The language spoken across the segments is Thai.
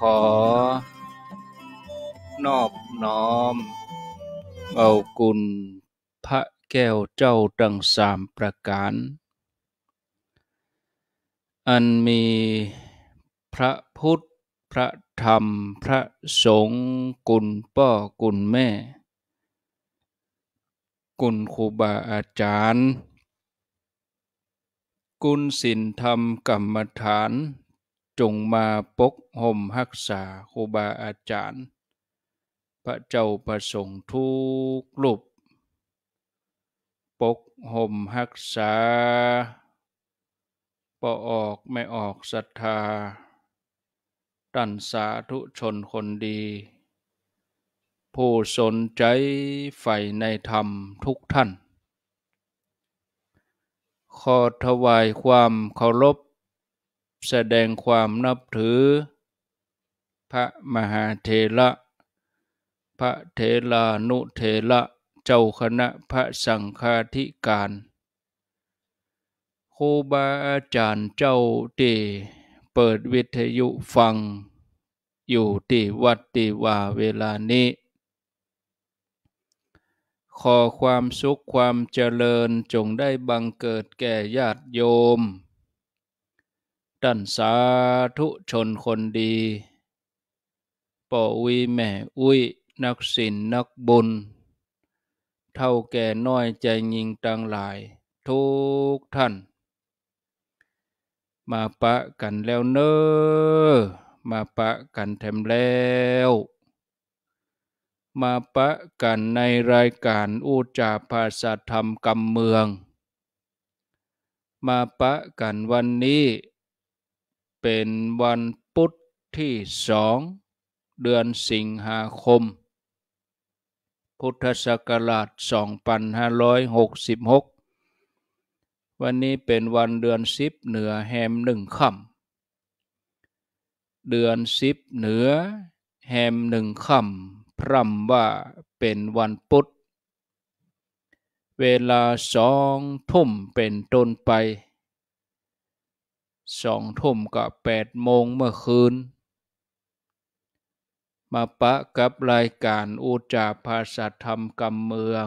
ขอ นอบน้อมเอากุณพระแก้วเจ้าทั้งสามประการ อันมีพระพุทธพระธรรมพระสงฆ์กุณพ่อกุณ แม่ กุณครูบาอาจารย์กุณศิลธรรมกรรมฐานจงมาปกห่มหักษาครูบาอาจารย์ พระเจ้าประสงค์ทุกรูปปกห่มหักษาปอออกไม่ออกศรัทธา ตันสาธุชนคนดี ผู้สนใจใฝ่ในธรรมทุกท่าน ขอถวายความเคารพแสดงความนับถือ พระมหาเทระ พระเทรานุเทระเจ้าคณะพระสังฆาธิการครูบาอาจารย์เจ้าตีเปิดวิทยุฟัง อยู่ติวัดติวาเวลานี้ ขอความสุขความเจริญจงได้บังเกิดแก่ญาติโยมท่านสาธุชนคนดีปอวีแม่อุ้ยนักศิลนักบุญ เท่าแก่น้อยใจยิงตัางหลาย ทุกท่าน มาปะกันแล้วเนอ มาปะกันแถมแล้ว มาปะกันในรายการอุจาภาษาธรรมกำเมือง มาปะกันวันนี้เป็นวันพุธที่สอง เดือนสิงหาคม พุทธศักราช2566วันนี้เป็นวันเดือนสิบเหนือแฮมหนึ่งค่ำเดือนสิบเหนือแฮมหนึ่งค่ำพร่ำว่าเป็นวันพุธ เวลาสองทุ่มเป็นต้นไปสองทุ่มกับแปดโมงเมื่อคืน มาปะกับรายการอุจาภาษาธรรมกำเมือง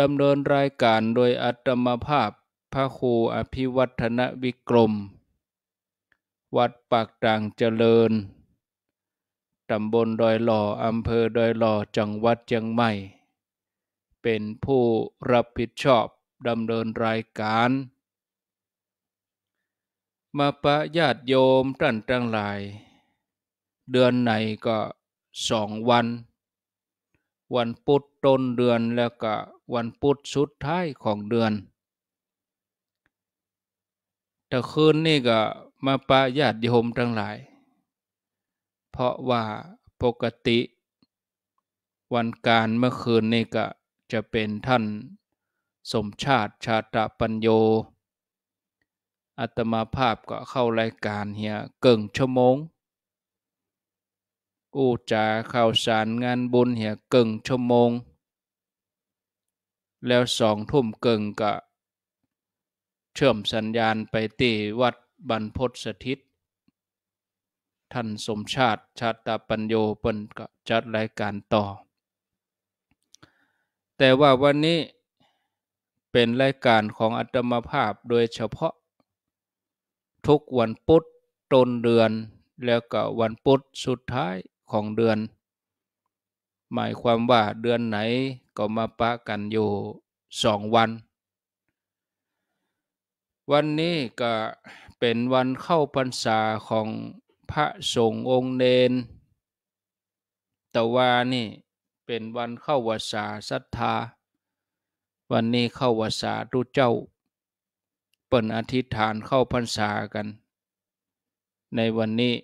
ดำเนินรายการโดยอัตมภาพพระครูอภิวัฒนวิกรม วัดปากด่างเจริญ ตำบลดอยหล่อ อำเภอดอยหล่อจังหวัดเชียงใหม่ เป็นผู้รับผิดชอบ ดำเนินรายการมาปะญาติโยมท่านทั้งหลาย เดือนไหนก็สองวัน วันพุธต้นเดือนแล้วก็วันพุธสุดท้ายของเดือน แต่คืนนี่ก็มาปะญาติโยมทั้งหลาย เพราะว่าปกติ วันการเมื่อคืนนี่ก็จะเป็นท่านสมชาติชาตปัญโยอัตมาภาพก็เข้ารายการเฮียเกิ่งชั่วโมงกูจ่าข่าวสารงานบุญเฮียเกิ่งชั่วโมง แล้วสองทุ่มเกิ่งก็เชื่อมสัญญาณไปตีวัดบรรพศสถิตท่านสมชาติชาตาปัญโยเปินก็จัดรายการต่อ แต่ว่าวันนี้เป็นรายการของอัตมาภาพโดยเฉพาะทุกวันพุธต้นเดือน แล้วก็วันพุธสุดท้ายของเดือน หมายความว่าเดือนไหนก็มาปะกันอยู่สองวัน วันนี้ก็เป็นวันเข้าพรรษาของพระสงฆ์องค์เนนแต่ว่านี่เป็นวันเข้าวาสาศรัทธา วันนี้เข้าวาสาทุเจ้าเปิ่นอธิษฐานเข้าพรรษากัน ในวันนี้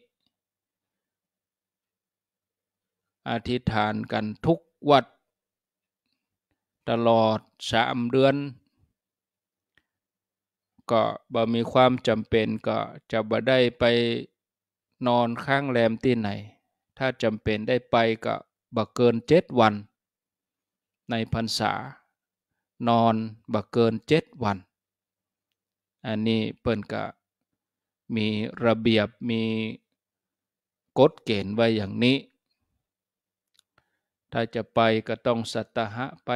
อธิษฐานกันทุกวัด ตลอดสามเดือน ก็บ่ มีความจำเป็นก็จะบ่ได้ไปนอนข้างแรมที่ไหน ถ้าจำเป็นได้ไปก็บ่เกินเจ็ดวัน ในพรรษา นอนบ่เกินเจ็ดวันอันนี้เปิ่นกะมีระเบียบมีกฎเกณฑ์ไว้อย่างนี้ ถ้าจะไปก็ต้องสัตหะไป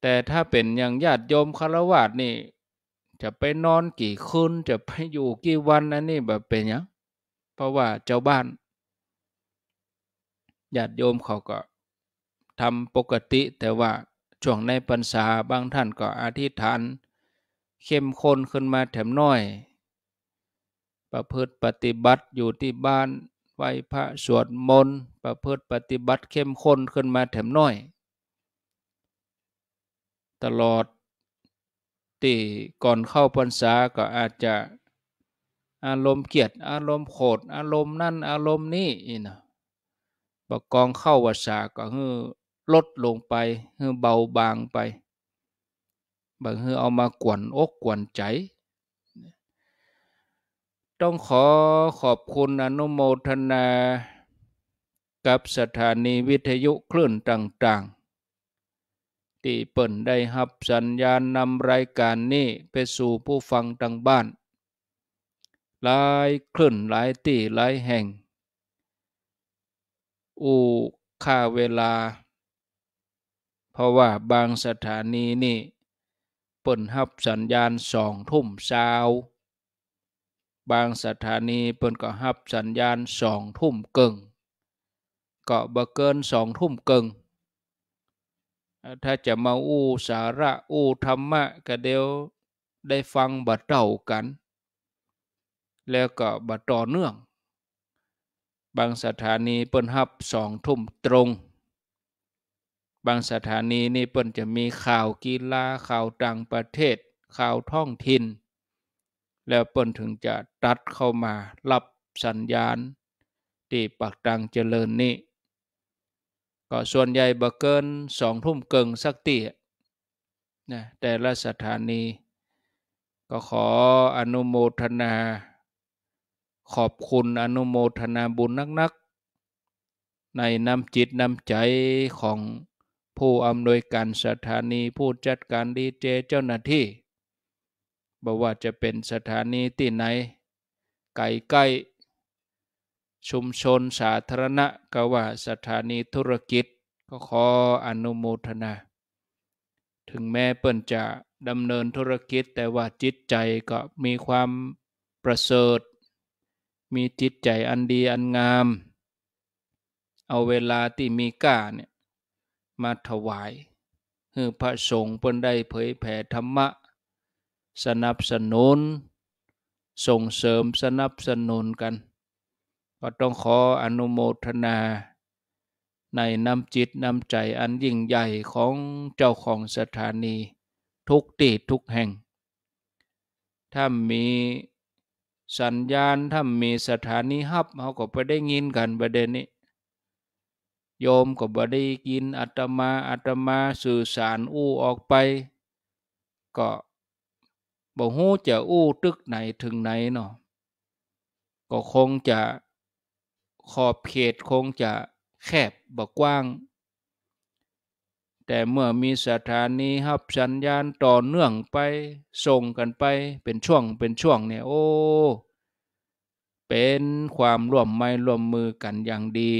แต่ถ้าเป็นอย่างญาติโยมคารวะนี่ จะไปนอนกี่คืนจะไปอยู่กี่วันนั่นนี่แบบเป็นอย่างเพราะว่าเจ้าบ้านญาติโยมเขาก็ทำปกติแต่ว่าช่วงในพรรษาบางท่านก็อธิษฐานเข้มข้นขึ้นมาแถมน้อย ประพฤติปฏิบัติอยู่ที่บ้านไหวพระสวดมนต์ประพฤติปฏิบัติเข้มข้นขึ้นมาแถมน้อย ตลอดตีก่อนเข้าพรรษาก็อาจจะ อารมณ์เกียดอารมณ์โกรธอารมณ์นั่นอารมณ์นี้่นะประกองเข้าวัสาก็คือลดลงไปคือเบาบางไปบางทีเอามากวนอกกวนใจ ต้องขอขอบคุณอนุโมทนา กับสถานีวิทยุคลื่นต่างๆที่เปิ่นได้หับสัญญาณนำรายการนี้ไปสู่ผู้ฟังทางบ้าน หลายคลื่นหลายตีหลายแห่ง อูค่าเวลา เพราะว่าบางสถานีนี่เปิ่นหับสัญญาณสองทุ่มเช้าบางสถานีเปิ่นก็หับสัญญาณสองทุ่มกึ่งก็บะเกินสองทุ่มกึ่งถ้าจะมาอู้สาระอู้ธรรมะก็เดียวได้ฟังบดเต่ากัน แล้วก็บดต่อเนื่อง บางสถานีเปิ่นหับสองทุ่มตรงบางสถานีนี่เปิ้นจะมีข่าวกีฬาข่าวต่างประเทศ ข่าวท้องถิ่น แล้วเปิ้นถึงจะตัดเข้ามารับสัญญาณที่ปักตังเจริญนี่ ก็ส่วนใหญ่บ่เกินสองทุ่มเกินสักตีนะแต่ละสถานีก็ขออนุโมทนา ขอบคุณอนุโมทนาบุญนักๆในน้ำจิตน้ำใจของผู้อำนวยการสถานี ผู้จัดการดีเจเจ้าหน้าที่บอกว่าจะเป็นสถานีที่ไหนไกลใกล้ชุมชนสาธารณะ ก็ว่าสถานีธุรกิจ ก็ขออนุโมทนา ถึงแม้เปิ้นจะดำเนินธุรกิจแต่ว่าจิตใจก็มีความประเสริฐ มีจิตใจอันดีอันงาม เอาเวลาที่มีก้าเนี่ยมาถวายคือพระสงฆ์เพิ่นได้เผยแผ่ธรรมะ สนับสนุนส่งเสริมสนับสนุนกันก็ต้องขออนุโมทนาในน้ำจิตน้ำใจอันยิ่งใหญ่ของเจ้าของสถานีทุกตีทุกแห่ง ถ้ามีสัญญาณ ถ้ามีสถานีฮับเขาก็ไปได้ยินกันประเด็นนี้โยมก็บรได้กินอาตมาอาตมาสื่อสารอู้ออกไป ก็บ่ฮู้จะอู้ตึกไหนถึงไหนเนาะก็คงจะขอบเขตคงจะแคบบ่กว้าง แต่เมื่อมีสถานีฮับสัญญาณต่อเนื่องไป ส่งกันไปเป็นช่วงเป็นช่วงเนี่ย โอ้เป็นความร่วมไม้ร่วมมือกันอย่างดี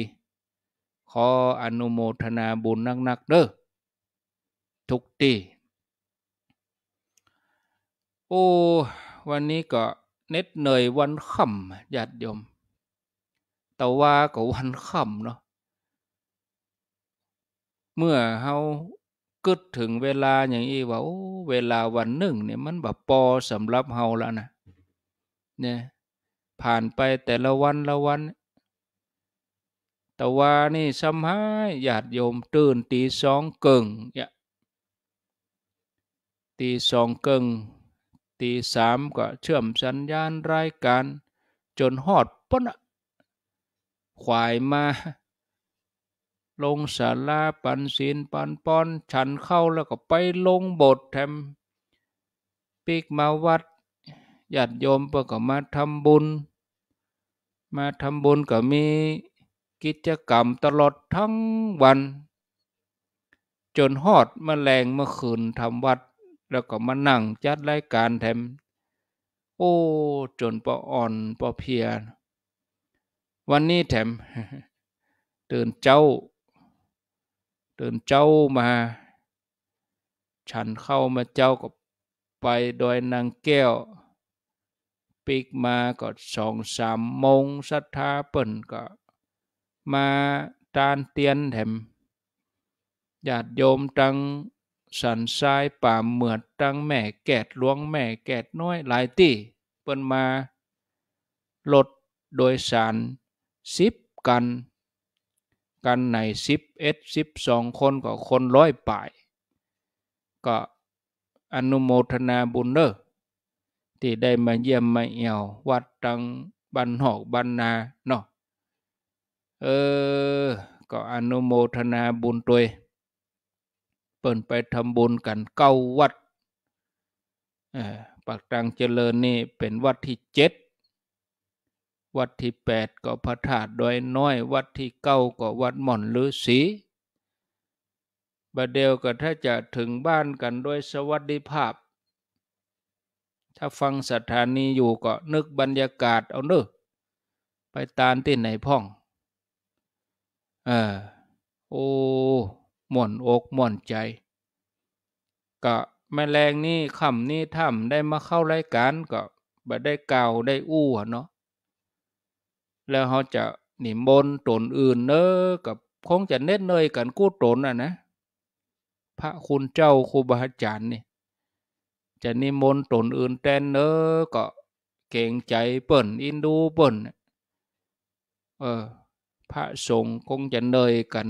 ขออนุโมทนาบุญนัก ๆเด้อทุกทีโอ้ วันนี้ก็เน็ดเหนื่อยวันค่ำญาติโยม แต่ว่าก็วันค่ำเนาะเมื่อเขาิดถึงเวลาอย่างนี้ว่า เวลาวันหนึ่ง เนี่ยมันแบบพอสำหรับเฮาแล้วนะเนี่ยผ่านไปแต่ละวัน ละวันตวานี่ซ้ำหายญาติโยมตื่นตีสองเก่งเนี่ยตีสองเก่งตีสามก็เชื่อมสัญญาณรายการ จนหอดปนะขวายมา ลงศาลา ปันศีลปันปอน ฉันเข้าแล้วก็ไปลงบทแถมปีกมาวัดญาติโยมก็มาทำบุญ มาทำบุญก็มีกิจกรรมตลอดทั้งวัน จนฮอดมาแรงเมื่อคืนทำวัด แล้วก็มานั่งจัดรายการแถม โอ้จนปออ่อนปอเพียวันนี้แถม ตื่นเจ้า ตื่นเจ้ามา ฉันเข้ามาเจ้าก็ไปโดยนางแก้วปิกมาก็สองสามโมงศรัทธาเปิ่นก็มาตานเตียนแถมอยากโยมตังสันทรายป่าเหมือดตังแม่แกดหลวงแม่แกดน้อยหลายตี้เปิ้นมาลดโดยสารสิบกัน กันในสิบเอ็ดสิบสองคนก็คนร้อยป่ายก็อนุโมทนาบุญเนอที่ได้มาเยี่ยมมาเอี่ยววัดตังบันหอกบันนาเนาะเออก็อนุโมทนาบุญตัว เปิ่นไปทำบุญกันเก้าวัดปากตังเจริญนี่เป็นวัดที่เจ็ด วัดที่แปดก็พระธาตุดอยน้อย วัดที่เก้าก็วัดหม่อนฤาษีประเดียวก็ถ้าจะถึงบ้านกันโดยสวัสดิภาพ ถ้าฟังสถานีอยู่ก็นึกบรรยากาศเอาเนอะไปตานที่ไหนพ่องเออโอ้หม่อนอกหม่อนใจก็แมลงนี่คำนี่ทำได้มาเข้ารายการก็บบได้ก่าวได้อู้เนาะแล้วเขาจะ นิมนต์ตนอื่นเนอกับคงจะเน็ดเนยกันกู้ตนอ่ะนะ พระคุณเจ้าครูบาอาจารย์นี่จะนิมนต์ตนอื่นแทนเนอก็เก่งใจเปิ่นอินดูเปิ่นเออพระสงฆ์คงจะเนยกัน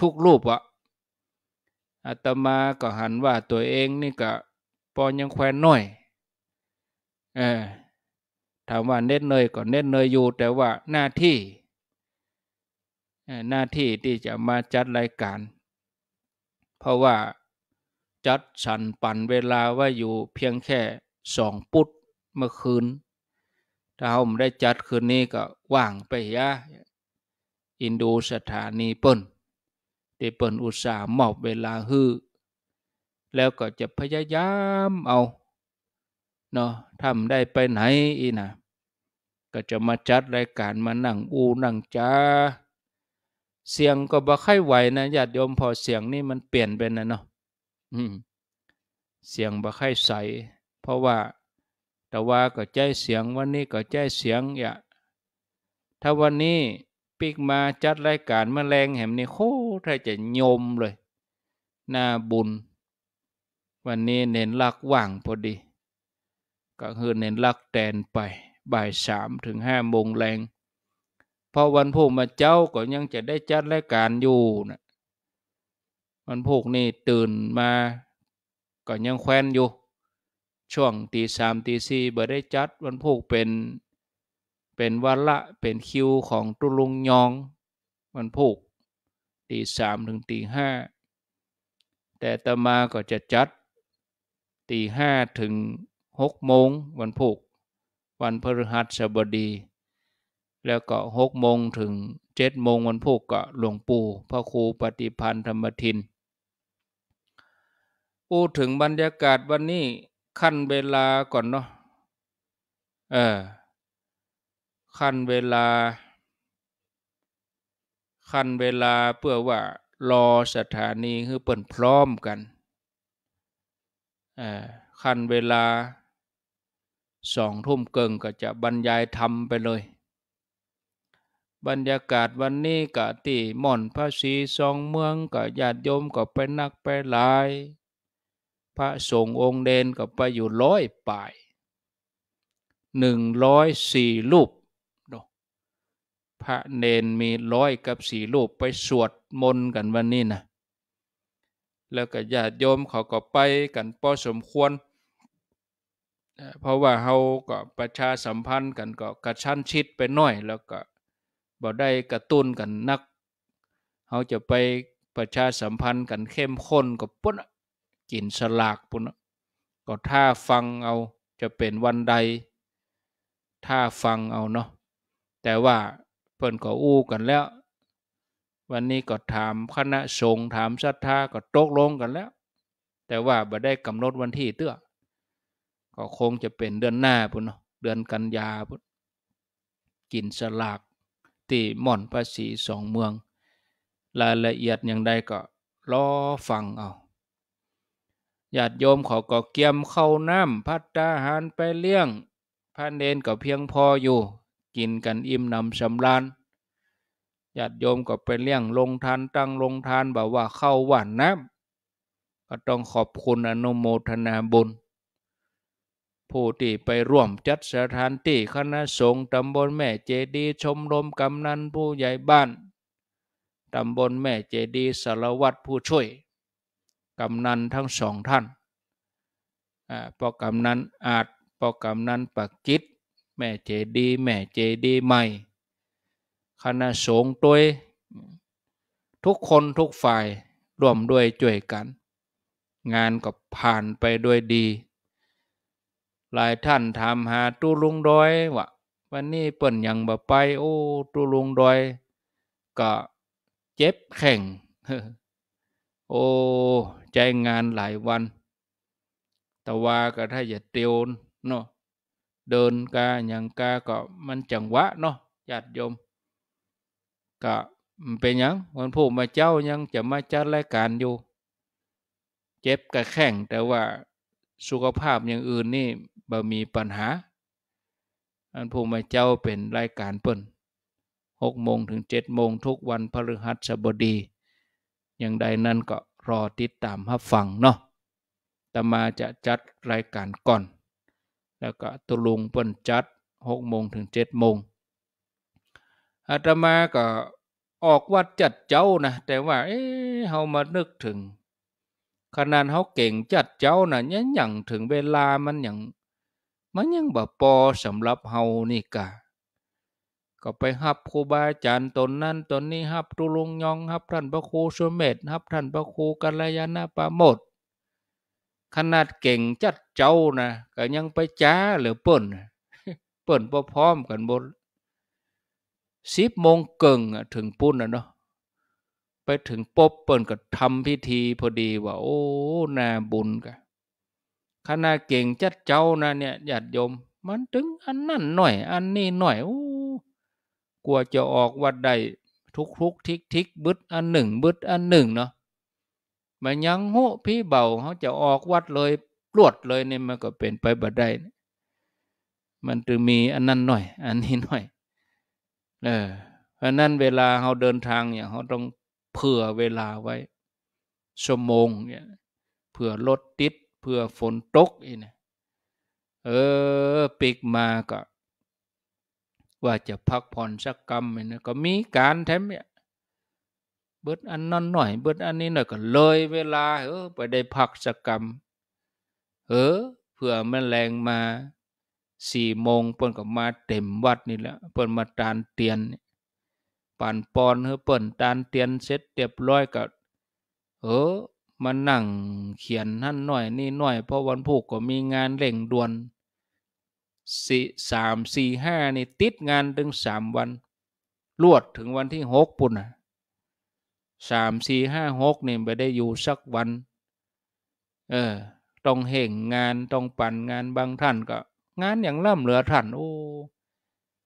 ทุกรูปอะอาตมาก็หันว่าตัวเองนี่ก็ปอนยังแควนน้อย เออถามว่าเน้นเนยก็เน้นเนยอยู่แต่ว่าหน้าที่หน้าที่ที่จะมาจัดรายการ เพราะว่าจัดสรรปันเวลาว่าอยู่เพียงแค่สองปุ๊ดเมื่อคืน ถ้าผมได้จัดคืนนี้ก็ว่างไปยะอินโดสถานีเปิ้เดเปิ้อุตส่าห์มอบเวลาฮื้อแล้วก็จะพยายามเอาเนาะทำได้ไปไหน อีนะก็จะมาจัดรายการมานั่งอูนั่งจ้า เสียงก็บ่ค่อยไหวนะ ญาติโยมพอเสียงนี่มันเปลี่ยนไปนะเนาะเสียงบ่ค่อยใส เพราะว่าแต่ว่าก็ใจเสียงวันนี้ก็ใจเสียงอย่าถ้าวันนี้ปิกมาจัดรายการมาแรงแหมนี่โคตรจะยมเลยน่าบุญ วันนี้เน้นลักว่างพอดีก็คือเน้นลักแตนไปบ่ายสามถึงห้าโมงแรงพอวันพุกมาเจ้าก็ยังจะได้จัดรายการอยู่นะวันพุกนี่ตื่นมาก็ยังแควนอยู่ ช่วงตีสามตีสี่บ่ได้จัด วันพุกเป็นเป็นวันละเป็นคิวของตุลุงยองมันผูก ตีสามถึงตีห้าแต่ตมาก็จะจัด ตีห้าถึงหกโมง วันผูก วันพฤหัสบดี แล้วก็หกโมงถึงเจ็ดโมง วันผูกก็หลวงปู่ พระครูปฏิพันธ์ธรรมทินพูดถึงบรรยากาศวันนี้ขั้นเวลาก่อนเนาะเออขั้นเวลาขั้นเวลาเพื่อว่ารอสถานีคือเปิดนพร้อมกันขั้นเวลาสองทุ่มเกิงก็จะบรรยายธรรมไปเลย บรรยากาศวันนี้กะตีหม่อนพระศรีสองเมืองกะญาติโยมก็ไปนักไปหลาย พระสงฆ์องค์เดนก็ไปอยู่ร้อยป่ายหนึ่งร้อยสี่รูปพระเนนมีร้อยกับสี่รูปไปสวดมนต์กันวันนี้นะแล้วก็ญาติโยมเขาก็ไปกันพอสมควร เพราะว่าเขาก็ประชาสัมพันธ์กันก็กระชั้นชิดไปหน่อย แล้วก็บ่ได้กระตุ้นกันนัก เขาจะไปประชาสัมพันธ์กันเข้มข้นกับปุ๊นกินสลากปุ๊นก็ท่าฟังเอาจะเป็นวันใดท่าฟังเอาเนาะ แต่ว่าพิ่นก็อู้กันแล้ว วันนี้ก็ถามคณะสงฆ์ถามศรัทธาก็ตกลงกันแล้ว แต่ว่าบ่ได้กำหนดวันที่เตื้อก็คงจะเป็นเดือนหน้าพุ่นเนาะเดือนกันยาพุ่นกินสลากตีหม่อนภาษีสองเมือง รายละเอียดอย่างใดก็รอฟังเอาญาติโยมเขาก็เกียมเข้าน้ำพัดตาหารไปเลี้ยงพระเนนก็เพียงพออยู่กินกันอิ่มนำสำรานญาติโยมก็เป็นเลี้ยงลงทานตั้งลงทาน บอกว่าเข้าวันนะก็ต้องขอบคุณอนุโมทนาบุญ ผู้ที่ไปร่วมจัดสถานที่คณะสงฆ์ตำบลแม่เจดีชมรมกำนันผู้ใหญ่บ้านตำบลแม่เจดีสารวัตรผู้ช่วยกำนันทั้งสองท่านอ่าปอกำนันอาจปอกำนันปักกิจแม่เจดี แม่เจดีใหม่ คณะสงฆ์ด้วย ทุกคนทุกฝ่ายร่วมด้วยช่วยกัน งานก็ผ่านไปด้วยดี หลายท่านถามหาตู้ลุงดอยวะวันนี้เปิ่นยังบ่ไปโอ้ตู้ลุงดอยก็เจ็บแข่ง โอ้ใจงานหลายวัน แต่ว่าก็ถ้าอย่าเตียวเนาะเดินกาอย่างกา ก็มันจังหวะเนาะญาติโยม ก็เป็นยังวันผู้มาเจ้ายังจะมาจัดรายการอยู่ เจ็บกระแข่งแต่ว่าสุขภาพอย่างอื่นนี่บ่มีปัญหา อันผู้มาเจ้าเป็นรายการเปิ้นหกโมงถึงเจ็ดโมงทุกวันพฤหัสบดี อย่างใดนั้นก็รอติดตามรับฟังเนาะแต่มาจะจัดรายการก่อนแล้วก็ตุลุงเปิ้นจัดหกโมงถึงเจ็ดโมงอาตมาก็ออกวัดจัดเจ้านะแต่ว่า เอ๊ะเฮามานึกถึง ขนาดเขาเก่งจัดเจ้านะ่ะยังอย่างถึงเวลามันอย่างมันยังบ่พอสำหรับเฮานี่กะก็ไปฮับครูบาอาจารย์ตนนั้น ตนนี้ฮับตุลุงยองฮับท่านพระครูสมเ็จฮับท่านพระครูกัลยาณปาโมดขนาดเก่งจัดเจ้านะก็ยังไปจ้าหรือเปิ่นเปิ่นพอพร้อมกันบนสิบโมงเกิงถึงปุ้นนะเนาะไปถึงปบเปิ่นก็ทำพิธีพอดีว่าโอ้นาบุญกะขนาดเก่งจัดเจ้านะเนี่ยญาติโยม มันถึงอันนั่นหน่อย อันนี้หน่อยโอ้กลัวจะออกวัดได้ทุกทุกทิกทิกบึดอันหนึ่งบึดอันหนึ่งเนาะมันยังโหพี่เบาเขาจะออกวัดเลยรวดเลยเนี่ยมันก็เป็นไปบ่ได้มันจึงมีอันนั้นหน่อย อันนี้หน่อย เออเพราะนั้นเวลาเขาเดินทาง เนี่ยเขาต้องเผื่อเวลาไว้ชั่วโมงเนี่ยเผื่อรถติดเผื่อฝนตกอีนะเออ ปิกมาก็ ว่าจะพักผ่อนสักกรรมเนี่ยก็มีการแถมเนี่ยเบิดอันนั้นหน่อยเบิดอันนี้หน่อยก็เลยเวลา เออ ไปได้พักสักกรรมเออเผื่อมันแรง มาสี่โมงเปิ้นก็มาเต็มวัดนี่แหละเปิ้นมาตานเตียนป่านปอนเฮ้เปิ้นตานเตียนเสร็จเรียบร้อยก็เออมานั่งเขียนนั่นหน่อยนี่หน่อย เพราะวันพุกก็มีงานเร่งด่วนสี่สามสี่ห้านี่ติดงานถึงสามวัน ลวดถึงวันที่หกปุ่นอ่ะสามสี่ห้าหกเนี่ยไปได้อยู่สักวัน เออต้องเห่งงานต้องปั่นงานบางท่านก็ งานอย่างล่ำเหลือท่านโอ้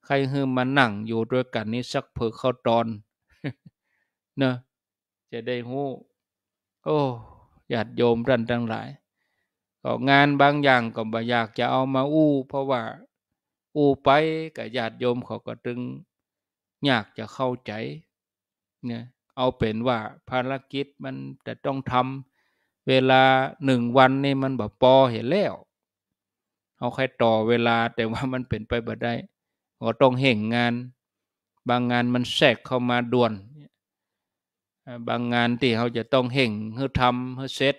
ใครฮือมานั่งอยู่ด้วยกันนี่สักเพือเข้าตอนเนะจะได้หู้ โอ้ญาติโยมท่านทั้งหลายก็งานบางอย่างก็บ่อยากจะเอามาอู้ เพราะว่า อู้ไปกับญาติโยมเขาก็ตึงอยากจะเข้าใจเนี่ยเอาเป็นว่าภารกิจมันจะต้องทำเวลาหนึ่งวันนี่มันแบบปอเห็นแล้วเอาแค่ต่อเวลาแต่ว่ามันเป็น ไปบ่ได้ก็ต้องเห่งงาน บางงานมันแทรกเข้ามาด่วนบางงานที่เขาจะต้องเห่งเพื่อทำเพื่อเซ็ต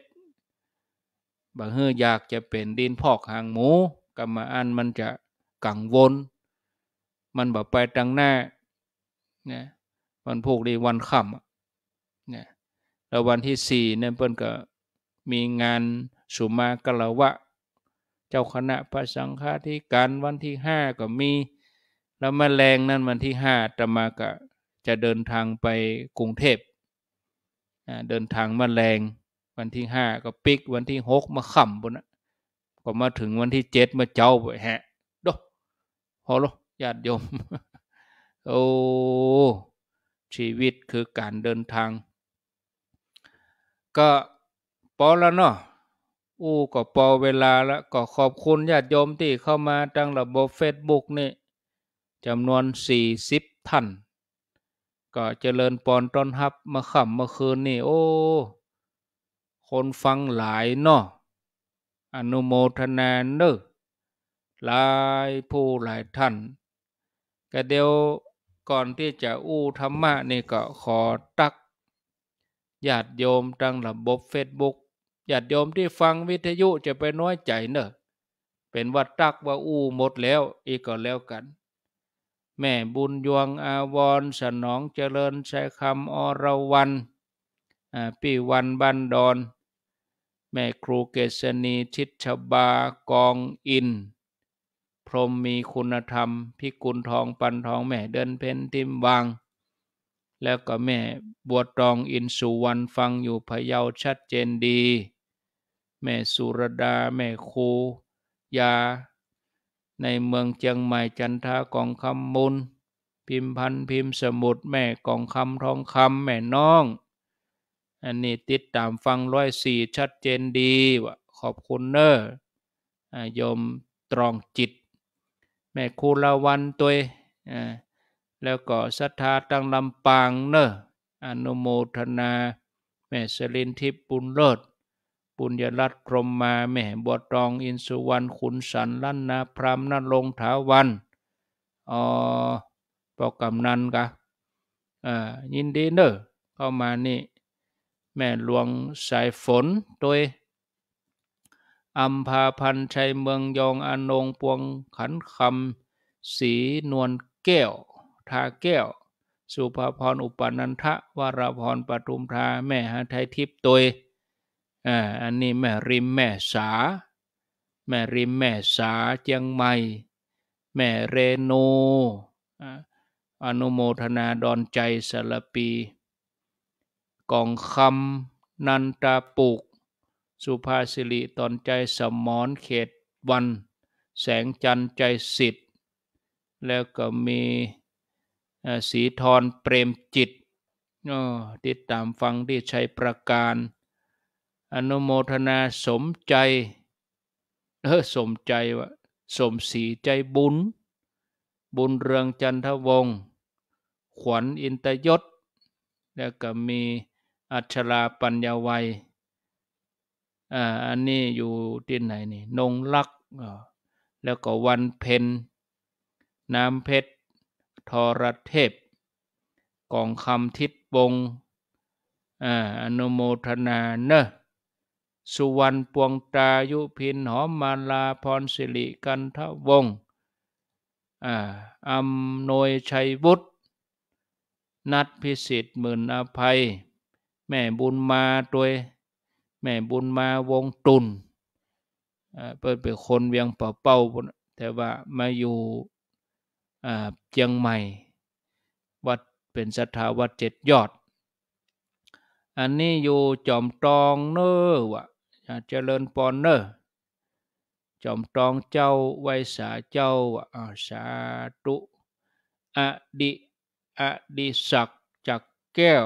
บางเฮืออยากจะเป็นดินพอก หางหมูกรรมาอันมันจะกังวลมันแบบไปตังหน้านะมันพูกดีวันค่ำแล้ววันที่สี่เนี่ยเปิ้นก็มีงานสุมากละวะ เจ้าคณะพระสังฆาธิการวันที่ห้าก็มีแล้วมาแรงนั่นวันที่ห้าตมากะจะเดินทางไปกรุงเทพเดินทางมาแรง วันที่ห้าก็ปิกวันที่หกมาข่ำบนนะก็มาถึงวันที่เจ็ดมาเจ้าไปแฮะดพอหรอญาติโยม โอ้ ชีวิตคือการเดินทางก็พอแล้วเนาะ อู้ก็พอเวลาแล้วก็ขอบคุณญาติโยมที่เข้ามาทังระบบเฟซบุ๊กนี่จำนวน 40ท่านก็เจริญปอนต้อนรับมาขำมาคืนนี่โอ้ คนฟังหลายเนาะอนุโมทนาเนอหลายผู้หลายท่านก็เดี๋ยวก่อนที่จะอู้ธรรมะนี่ก็ขอตักญาติโยมตั้งระบบเฟซบุ๊กญาติโยมที่ฟังวิทยุจะไปน้อยใจเนอะเป็นวัดตักว่าอู้หมดแล้วอีกก็แล้วกัน แม่บุญยวงอาวรสนองเจริญใช้คำอรวัน ปีวันบันดอน แม่ครูเกษณีชิดชบากองอิน พรมมีคุณธรรม พิกุลทองปันทองแม่เดินเพนทิมวางแล้วก็แม่บวตรองอินสุวรรณฟังอยู่พะเยาชัดเจนดี แม่สุรดาแม่ครูยา ในเมืองเชียงใหม่จันทากองคำมุลพิมพันพิมพ์สมุดแม่กองคำทองคำแม่น้อง อันนี้ติดตามฟังร้อยสี่ชัดเจนดีวะขอบคุณเนอร์ยมตรองจิต แม่ครูละวันตัวอ่าแล้วก็ศรัทธาตั้งลำปางเนอะอนุโมทนา แม่สลินทิพปุญเลิศปุญญรัตพรมมาแม่บัวตองอินสุวรรณขุนสันลั่นนาพรามนลงถาวัน อ๋อปอกกำนันกะ อ่ายินดีเนอะเข้ามานี่ แม่หลวงสายฝนตัวอัมพาพันชัยเมืองยองอนงปวงขันคำสีนวลแก้วทาแก้ว สุภาพร อุปนันทะวรพรปทุมทา แม่หาไทยทิพย์ตยออันนี้แม่ริมแม่สา แม่ริมแม่สาเจียงใหม่ แม่เรโนอนุโมทนาดอนใจสลปี กองคำนันตาปุกสุภาสิริตอนใจสมอนเขตวัน แสงจันใจสิทธิ์ แล้วก็มีสีทรเปรมจิตติดตามฟังที่ใช้ประการ อนุโมทนาสมใจเออสมใจวะสมสีใจบุญบุญเรืองจันทวงศ์ ขวัญอินตยศ แล้วก็มีอัชลาปัญญาวัยอ่าอันนี้อยู่ที่ไหนนี่นงลัก แล้วก็วันเพนน้ำเพชรทรเทพ กองคำทิพวงอนุโมทนาเนสุวรรณปวงตายุพินหอมมาลาพรสิริกันทะวงอำนวยชัยวุฒินัดพิสิทธิ์หมื่นอภัย แม่บุญมาตัวแม่บุญมาวงตุนเปิดเป็นคนเวียงเป่าเป้าแต่ว่ามาอยู่เจียงใหม่ วัดเป็นสถาวัดเจ็ดยอด อันนี้อยู่จอมตองเนอวะเจริญปอนเนอจอมตองเจ้า ไวสาเจ้าสาธุอดิอดิศัก จักแก้ว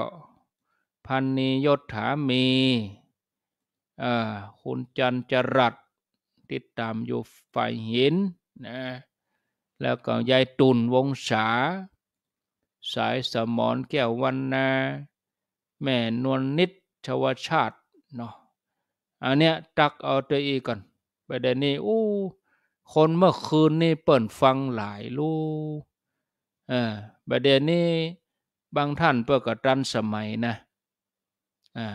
พันนียศถามี คุณจันจรัตติดตามอยู่ฝ่ายหินนะแล้วก็ยายตุนวงษาสายสมอนแก้ววันนาแม่นวลนิดชวชาติเนาะอันเนี้ยตักเอาตัวอีก่อนประเด็นนี้อู้คนเมื่อคืนนี่เปิดฟังหลายลูกเออประเด็นนี้บางท่านเปิดกัะตันสมัยนะอ่า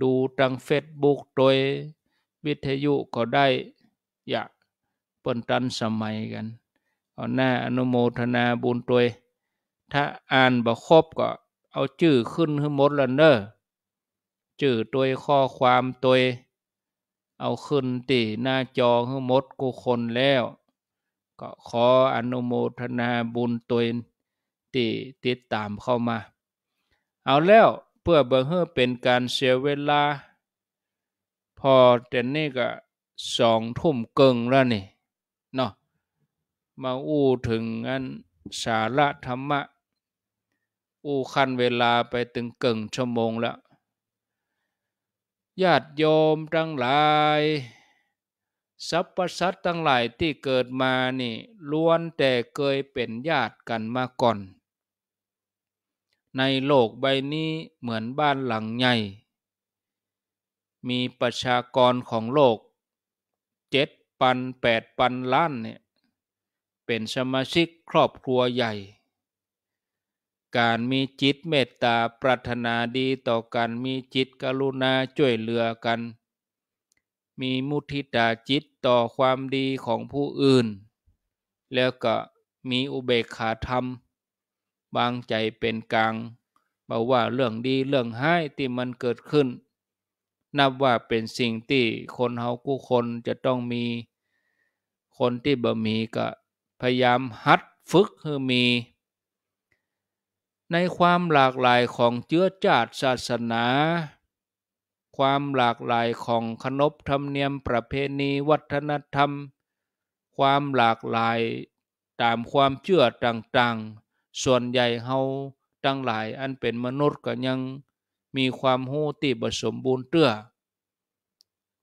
ดูทางเฟซบุ๊กโดยวิทยุก็ได้อยากเปิดตันสมัยกันาหน้าอนุโมทนาบุญตัวถ้าอ่านบ่ครบก็เอาจื่อขึ้นให้หมดแล้วเนอจื่อตัวข้อความตัวเอาขึ้นตีหน้าจอให้หมดกูคนแล้ว ก็ขออนุโมทนาบุญตัวตีติดตามเข้ามา เอาแล้วเพื่อเบอร์เฮอเป็นการเสียเวลา พอแต่นี่ก็สองทุ่มเกิงแล้วนี่เนาะมาอู้ถึงอันสาระธรรมะ อู้คันเวลาไปถึงเก่งชั่วโมงแล้วญาติโยมทั้งหลายสัพพสัตทั้งหลายที่เกิดมานี่ล้วนแต่เคยเป็นญาติกันมาก่อน ในโลกใบนี้เหมือนบ้านหลังใหญ่มีประชากรของโลกเจ็ดปันแปดปันล้านเนี่ยเป็นสมาชิกครอบครัวใหญ่ การมีจิตเมตตาปรารถนาดีต่อกันมีจิตกรุณาช่วยเหลือกัน มีมุทิตาจิตต่อความดีของผู้อื่น แล้วก็มีอุเบกขาธรรม บางใจเป็นกลางบอกว่าเรื่องดีเรื่องให้ที่มันเกิดขึ้น นับว่าเป็นสิ่งที่คนเฮากู้คนจะต้องมีคนที่บ่มีก็พยายามหัดฝึกให้มี ในความหลากหลายของเชื้อชาติศาสนา ความหลากหลายของขนบธรรมเนียมประเพณีวัฒนธรรม ความหลากหลายตามความเชื่อต่างๆส่วนใหญ่เฮาทั้งหลายอันเป็นมนุษย์ก็ยังมีความหู้ตีผสมบูรณ์เตื้อ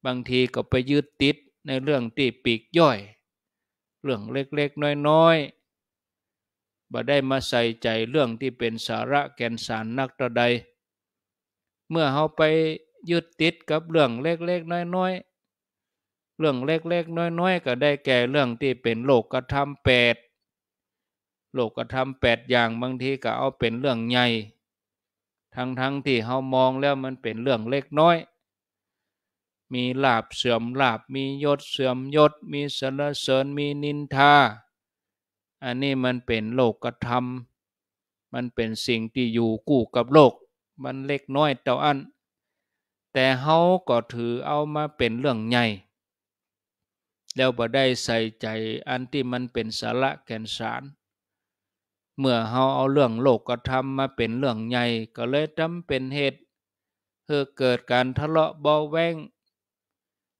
บางทีก็ไปยึดติดในเรื่องตีปีกย่อยเรื่องเล็กๆน้อยๆ บ่ได้มาใส่ใจเรื่องที่เป็นสาระแก่นสารนักตะใด เมื่อเขาไปยึดติดกับเรื่องเล็กๆน้อยๆ เรื่องเล็กๆน้อยๆ ก็ได้แก่เรื่องที่เป็นโลกกระทำแปดโลกกระทำแปดอย่างบางทีก็เอาเป็นเรื่องใหญ่ ทั้งๆทที่เขามองแล้วมันเป็นเรื่องเล็กน้อยมีลาบเสื่อมลาบมียศเสื่อมยศมีสรรเสริญมีนินทา อันนี้มันเป็นโลกธรรม มันเป็นสิ่งที่อยู่กู้กับโลก มันเล็กน้อยเต่าอัน แต่เฮาก็ถือเอามาเป็นเรื่องใหญ่แล้วบ่ได้ใส่ใจอันที่มันเป็นสาระแก่นสาร เมื่อเฮาเอาเรื่องโลกกระทำมาเป็นเรื่องใหญ่ก็เลยจำเป็นเหตุเพื่อเกิดการทะเลาะเบาแวง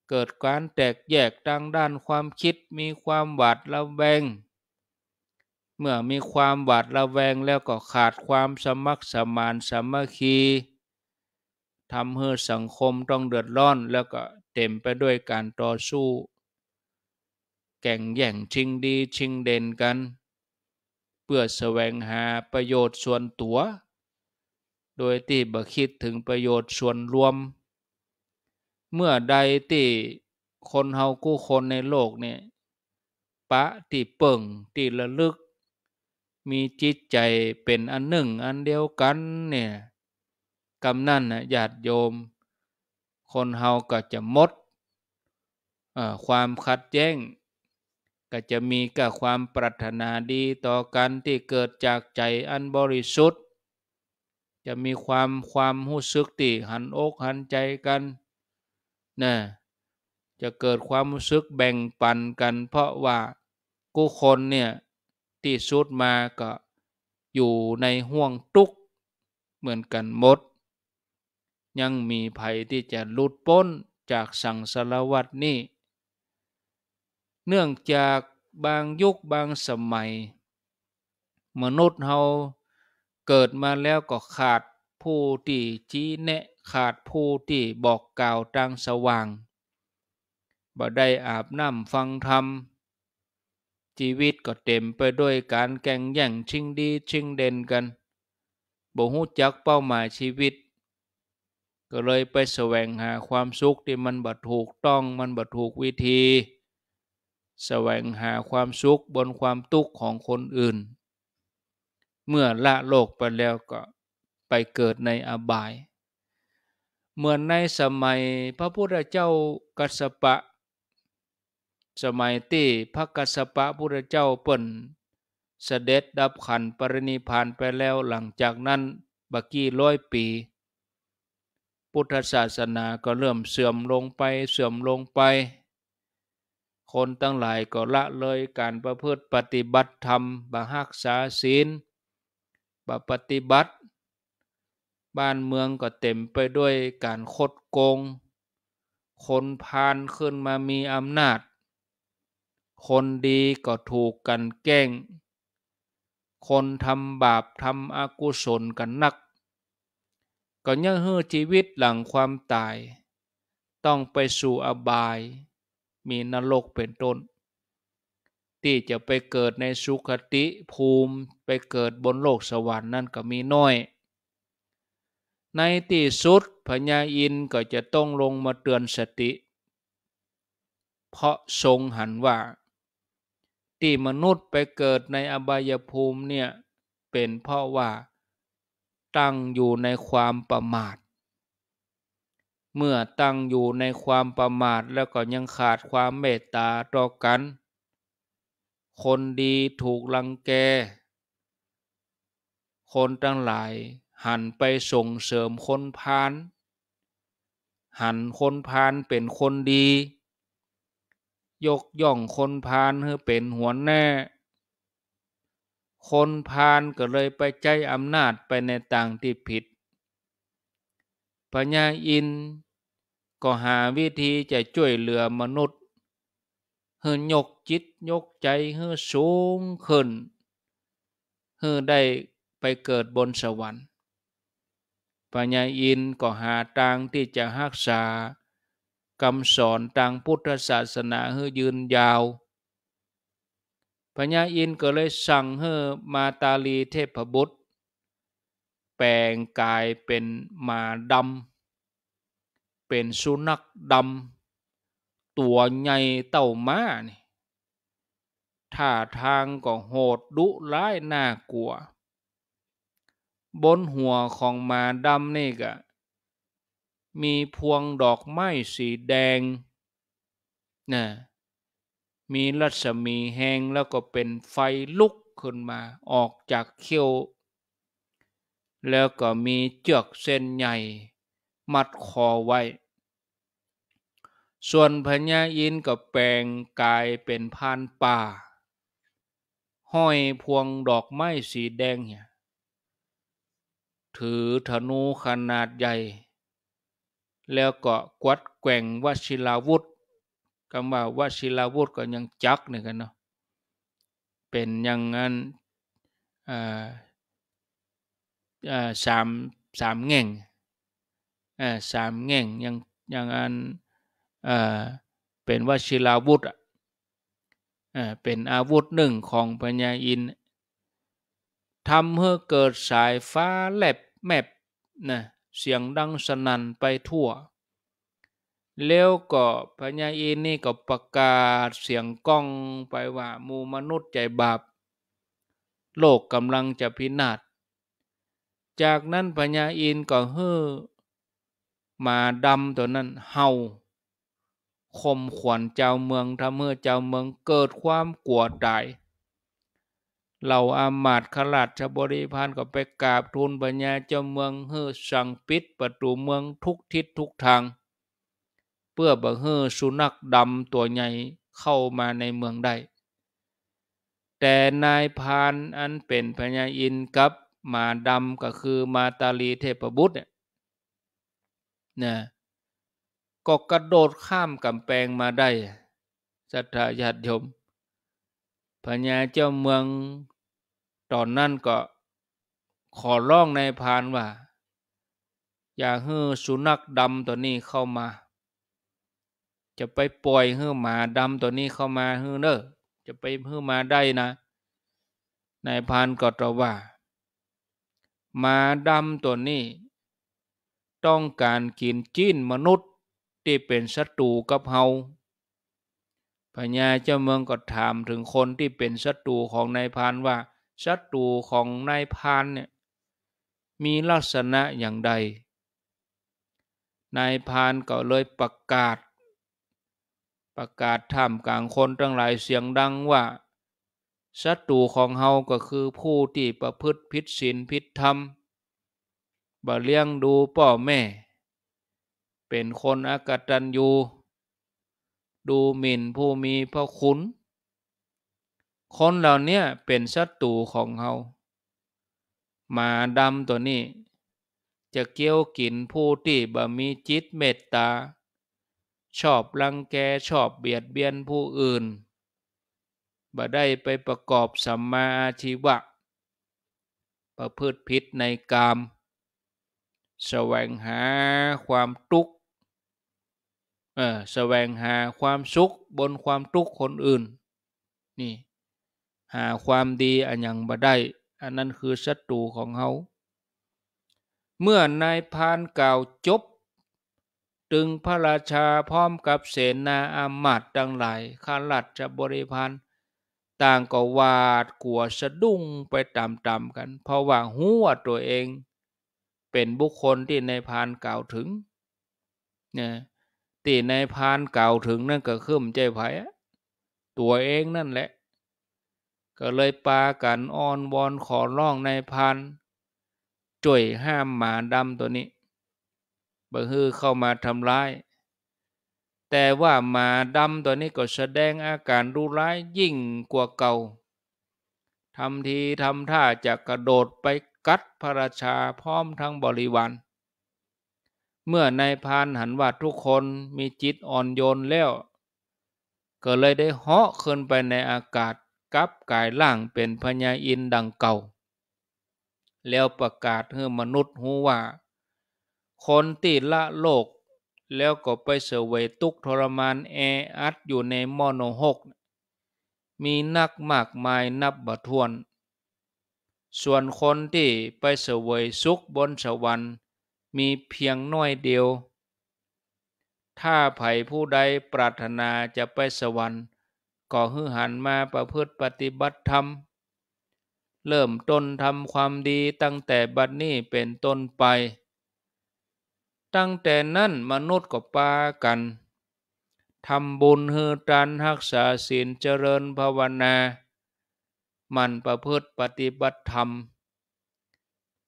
เกิดการแตกแยกทางด้านความคิดมีความหวาดระแวง เมื่อมีความหวาดระแวงแล้วก็ขาดความสมัครสมานสมัคคีทำให้สังคมต้องเดือดร้อนแล้วก็เต็มไปด้วยการต่อสู้แข่งแย่งชิงดีชิงเด่นกัน เพื่อแสวงหาประโยชน์ส่วนตัวโดยที่บ่คิดถึงประโยชน์ส่วนรวมเมื่อใดที่ คนเฮากู้คนในโลกเนี่ยปะที่เปิ่งที่ระลึก มีจิตใจเป็นอันหนึ่งอันเดียวกันเนี่ย กำนั่นนะญาติโยม คนเฮาก็จะมด ความขัดแย้ง ก็จะมีกับความปรารถนาดีต่อกันที่เกิดจากใจอันบริสุทธิ์ จะมีความความหู้ซึกตีหันอกหันใจกันนะจะเกิดความรู้สึกแบ่งปันกัน เพราะว่ากู้คนเนี่ยที่สุดมาก็อยู่ในห่วงทุกข์เหมือนกันหมด ยังมีภัยที่จะหลุดพ้นจากสังสารวัตนี้ เนื่องจากบางยุคบางสมัย มนุษย์เฮาเกิดมาแล้วก็ขาดผู้ที่ชี้แนะขาดผู้ที่บอกกล่าวจางสว่าง บ่ได้อาบน้ำฟังธรรม ชีวิตก็เต็มไปด้วยการแก่งแย่งชิงดีชิงเด่นกัน บ่ฮู้จักเป้าหมายชีวิต ก็เลยไปแสวงหาความสุขที่มันบ่ถูกต้อง มันบ่ถูกวิธี แสวงหาความสุขบนความทุกข์ของคนอื่น เมื่อละโลกไปแล้วก็ไปเกิดในอบายเหมือนในสมัยพระพุทธเจ้ากัสปะ สมัยที่พระกัสปะพุทธเจ้าเปิ่น เสด็จดับขันปรินิพานไปแล้วหลังจากนั้นบักกี้ร้อยปี พุทธศาสนาก็เริ่มเสื่อมลงไปเสื่อมลงไป คนตั้งหลายก็ละเลยการประพฤติปฏิบัติธรรมบาหักษาศีลบาปฏิบัติบ้านเมืองก็เต็มไปด้วยการคดโกง คนพาลขึ้นมามีอำนาจ คนดีก็ถูกกันแกล้ง คนทำบาปทำอกุศลกันนัก ก็ยังเฮือชีวิตหลังความตาย ต้องไปสู่อบาย มีนรกเป็นต้น ที่จะไปเกิดในสุคติภูมิไปเกิดบนโลกสวรรค์นั่นก็มีน้อยในที่สุดพญาอินก็จะต้องลงมาเตือนสติ เพราะทรงหันว่าที่มนุษย์ไปเกิดในอบายภูมิเนี่ย เป็นเพราะว่า ตั้งอยู่ในความประมาท เมื่อตั้งอยู่ในความประมาทแล้วก็ยังขาดความเมตตาต่อกัน คนดีถูกลังแกคนตั้งหลายหันไปส่งเสริมคนพาน หันคนพานเป็นคนดี ยกย่องคนพานให้เป็นหัวแน่ คนพานก็เลยไปใจอำนาจไปในต่างที่ผิดปัญาอิน ก็หาวิธีจะช่วยเหลือมนุษย์ให้ยกจิตยกใจให้สูงขึ้นให้ได้ไปเกิดบนสวรรค์ปัญญาอินก็หาทางที่จะหักษาคำสอนทางพุทธศาสนาให้ยืนยาว พญาอินก็เลยสั่งให้มาตาลีเทพบุตร แปลงกายเป็นมาดำ เป็นสุนัขดำ ตัวใหญ่เต่าม้านี่ท่าทางก็โหดดุร้ายน่ากลัวบนหัวของหมาดำนี่ก็มีพวงดอกไม้สีแดงนะมีรัศมีแหงแล้วก็เป็นไฟลุกขึ้นมาออกจากเขี้ยว แล้วก็มีเจือกเส้นใหญ่ มัดคอไว้ ส่วนพญายินก็แปลงกายเป็นพานป่า ห้อยพวงดอกไม้สีแดงเนี่ยถือธนูขนาดใหญ่ แล้วก็กวัดแกว่งวชิลาวุธคำว่าวชิลาวุธก็ยังจักเนี่ยกันเนาะเป็นอย่างนั้นสามสามแง่งสามแง่งยังยังอันเป็นวชิลาวุธเป็นอาวุธหนึ่งของพญาอินทำให้เกิดสายฟ้าแลบแมบนะเสียงดังสนั่นไปทั่ว แล้วก็พญาอินนี่ก็ประกาศเสียงก้องไปว่ามูมนุษย์ใจบาปโลกกำลังจะพินาศ จากนั้นพญาอินก็เฮ่อมาดำตัวนั้นเฮาข่มขวัญเจ้าเมืองทำให้เจ้าเมืองเกิดความกลัวใจเราอามาตขลาดชบริพานก็ไปกราบทูลปัญญาเจ้าเมืองเฮือสั่งปิดประตูเมืองทุกทิศทุกทาง เพื่อบังเฮือสุนัขดำตัวใหญ่เข้ามาในเมืองได้ แต่นายพานอันเป็นปัญญาอินกับมาดำ ก็คือมาตาลีเทพบุตรเนี่ยนะก็กระโดดข้ามกำแพงมาได้สัทธาญาติโยมพญาเจ้าเมืองตอนนั้นก็ขอร้องนายพานว่า อย่าเฮ้อสุนัขดำตัวนี้เข้ามา จะไปปล่อยเฮ้อหมาดำตัวนี้เข้ามาเฮ้อเนอจะไปเฮือมาได้นะนายพานก็ตอบว่าหมาดำตัวนี้ ต้องการกินจิ้นมนุษย์ที่เป็นศัตรูกับเฮาพญาเจ้าเมืองก็ถามถึงคนที่เป็นศัตรูของนายพานว่าศัตรูของนายพานเนี่ยมีลักษณะอย่างใด นายพานก็เลยประกาศ ประกาศท่ามกลางคนทั้งหลายเสียงดังว่าศัตรูของเฮาก็คือผู้ที่ประพฤติผิดศีลผิดธรรมบ่เลี้ยงดูพ่อแม่ เป็นคนอากตันยูดูหมิ่นผู้มีพระคุณคนเหล่านี้เป็นศัตรูของเขาหมาดำตัวนี้ จะเกี้ยวกินผู้ที่บ่มีจิตเมตตา ชอบรังแกชอบเบียดเบียนผู้อื่นบ่ได้ไปประกอบสัมมาอาชีวะ ประพฤติผิดในกาม แสวงหาความทุกข์แสวงหาความสุขบนความทุกข์คนอื่น นี่หาความดีอันยังบ่ได้อันนั้นคือศัตรูของเขา เมื่อนายพานกล่าวจบ ตึงพระราชาพร้อมกับเสนาอามาตย์ดังหลายข้าราชบริพารต่างก็วาดกลัวสะดุ้งไปตามๆกัน เพราะว่าหัวตัวเองเป็นบุคคลที่นายพานกล่าวถึงเนี่ยที่นายพานกล่าวถึงนั่นก็คือนใจไผ่ตัวเองนั่นแหละก็เลยปากันอ้อนวอนขอร้องในพันจ่วยห้ามหมาดำตัวนี้บังฮือเข้ามาทำร้าย แต่ว่าหมาดำตัวนี้ก็แสดงอาการรุร้ายยิ่งกว่าเก่าทำทีทำท่าจะกระโดดไปกัดพระราชาพร้อมทั้งบริวาร เมื่อนายพานหันว่าทุกคนมีจิตอ่อนโยนแล้ว ก็เลยได้เหาะขึ้นไปในอากาศกับกายล่างเป็นพญาอินดังเก่า แล้วประกาศให้มนุษย์หูว่า คนที่ละโลกแล้วก็ไปเสวยทุกทรมานแออัดอยู่ในมโนหก มีนักมากมายนับบัทวน ส่วนคนที่ไปเสวยสุขบนสวรรค์มีเพียงน้อยเดียว ถ้าไผ่ผู้ใดปรารถนาจะไปสวรรค์ก็หือหันมาประพฤติปฏิบัติธรรม เริ่มต้นทำความดีตั้งแต่บัดนี้เป็นต้นไป ตั้งแต่นั้นมนุษย์ก็ปากัน ทำบุญฮือตันหักษาศีลเจริญภาวนา มันประพฤติปฏิบัติธรรม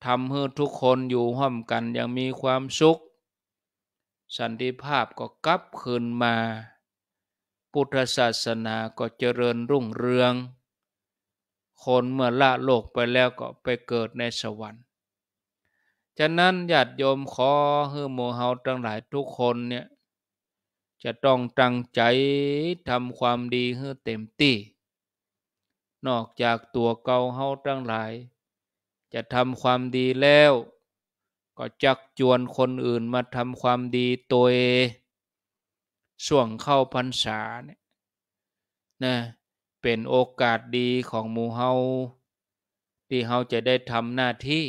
ทำให้ทุกคนอยู่ห้อมกันอย่างมีความสุข สันติภาพก็กลับคืนมาพุทธศาสนาก็เจริญรุ่งเรือง คนเมื่อละโลกไปแล้วก็ไปเกิดในสวรรค์ ฉะนั้นญาติโยมขอให้โมเฮาทั้งหลาย ทุกคนเนี่ยจะต้องตั้งใจทำความดีให้เต็มที่นอกจากตัวเก่าเฮาทั้งหลาย จะทำความดีแล้ว ก็จักจวนคนอื่นมาทำความดีตัวเองช่วงเข้าพรรษาเนี่ยนะเป็นโอกาสดีของหมู่เฮาที่เฮาจะได้ทำหน้าที่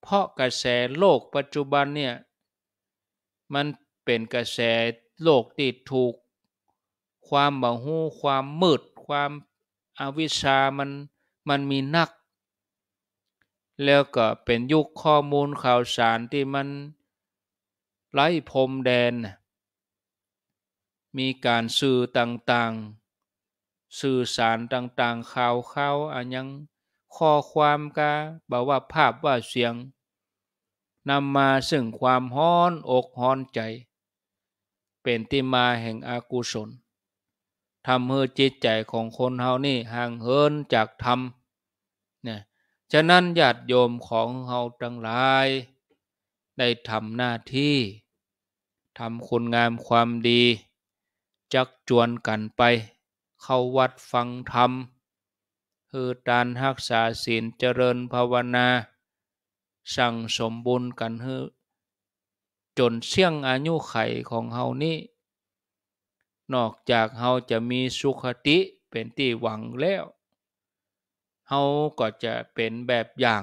เพราะกระแสโลกปัจจุบันเนี่ยมันเป็นกระแสโลกที่ถูก ความบงหูความมืด ความอาวิชามันมันมีนัก แล้วก็เป็นยุคข้อมูลข่าวสารที่มันไร้พรมแดนเมีการสื่อต่างๆ สื่อสารต่าง ๆข่าวข่าวอันยัง ข้อความกาบอกว่าภาพว่าเสียงนำมาซึ่งความฮ้อนอกฮ้อนใจ เป็นที่มาแห่งอากุศลทำให้จิตใจของคนเฮานี่ห่างเหินจากธรรมนะฉะนั้นญาติโยมของเฮาทั้งหลาย ได้ทำหน้าที่ทำคุณงามความดีจักจวนกันไป เข้าวัดฟังธรรมคือการรักษาศีลเจริญภาวนา สั่งสมบุญกันเฮจนเสี่ยงอายุไขของเฮานี้ นอกจากเฮาจะมีสุขติเป็นที่หวังแล้วเฮาก็จะเป็นแบบอย่าง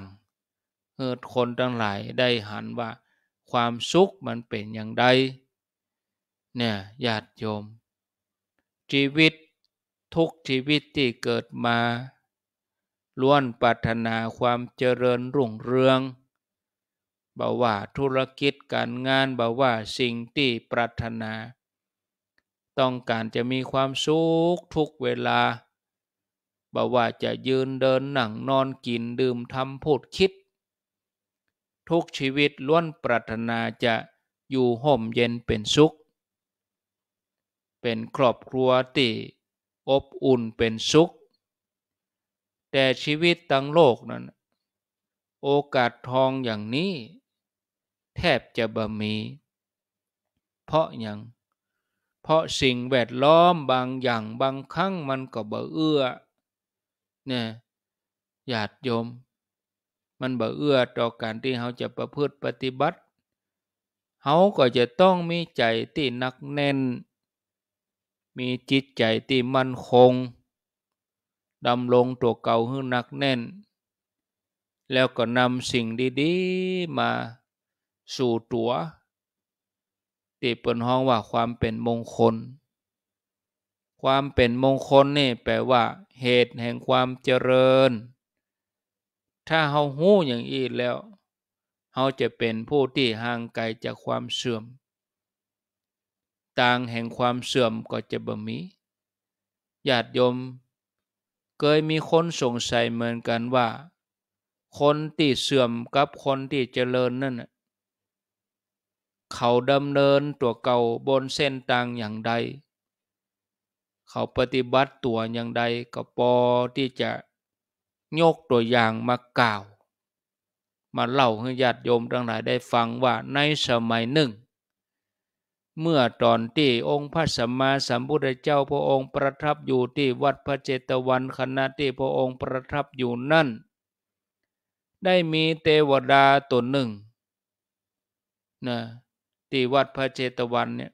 เฮอดคนทั้งหลายได้หันว่า ความสุขมันเป็นอย่างใด เนี่ยญาติโยมชีวิตทุกชีวิตที่เกิดมา ล้วนปรารถนาความเจริญรุ่งเรืองบ่าว่าธุรกิจการงานบ่าว่าสิ่งที่ปรารถนา ต้องการจะมีความสุขทุกเวลาบ่าว่าจะยืนเดินหนังนอนกินดื่มทำพูดคิด ทุกชีวิตล้วนปรารถนาจะอยู่ห่มเย็นเป็นสุขเป็นครอบครัวที่อบอุ่นเป็นสุข แต่ชีวิตตั้งโลกนั้น โอกาสทองอย่างนี้ แทบจะบ่มี เพราะอย่าง เพราะสิ่งแวดล้อมบางอย่างบางครั้งมันก็บ่เอื้อเนี่ยญาติโยมมันบ่เอื้อต่อการที่เขาจะประพฤติปฏิบัติเขาก็จะต้องมีใจที่นักแน่นมีจิตใจที่มั่นคงดำรงตัวเก่าให้หนักแน่น แล้วก็นำสิ่งดีๆมาสู่ตัวติเป็นห้องว่าความเป็นมงคล ความเป็นมงคลนี่แปลว่า เหตุแห่งความเจริญ ถ้าเฮาหู้อย่างอีแล้วเฮาจะเป็นผู้ที่ห่างไกลจากความเสื่อมต่างแห่งความเสื่อมก็จะบ่มี ญาติโยม เคยมีคนสงสัยเหมือนกันว่า คนที่เสื่อมกับคนที่เจริญนั่นเขาดำเนินตัวเก่าบนเส้นทางอย่างใดเขาปฏิบัติตัวอย่างใดก็พอที่จะยกตัวอย่างมากล่าวมาเล่าให้ญาติโยมทั้งหลายได้ฟังว่าในสมัยหนึ่งเมื่อตอนที่องค์พระสัมมาสัมพุทธเจ้าพระองค์ประทับอยู่ที่วัดพระเจตวัน ขณะที่พระองค์ประทับอยู่นั่น ได้มีเทวดาตนหนึ่งนะที่วัดพระเจตวันเนี่ย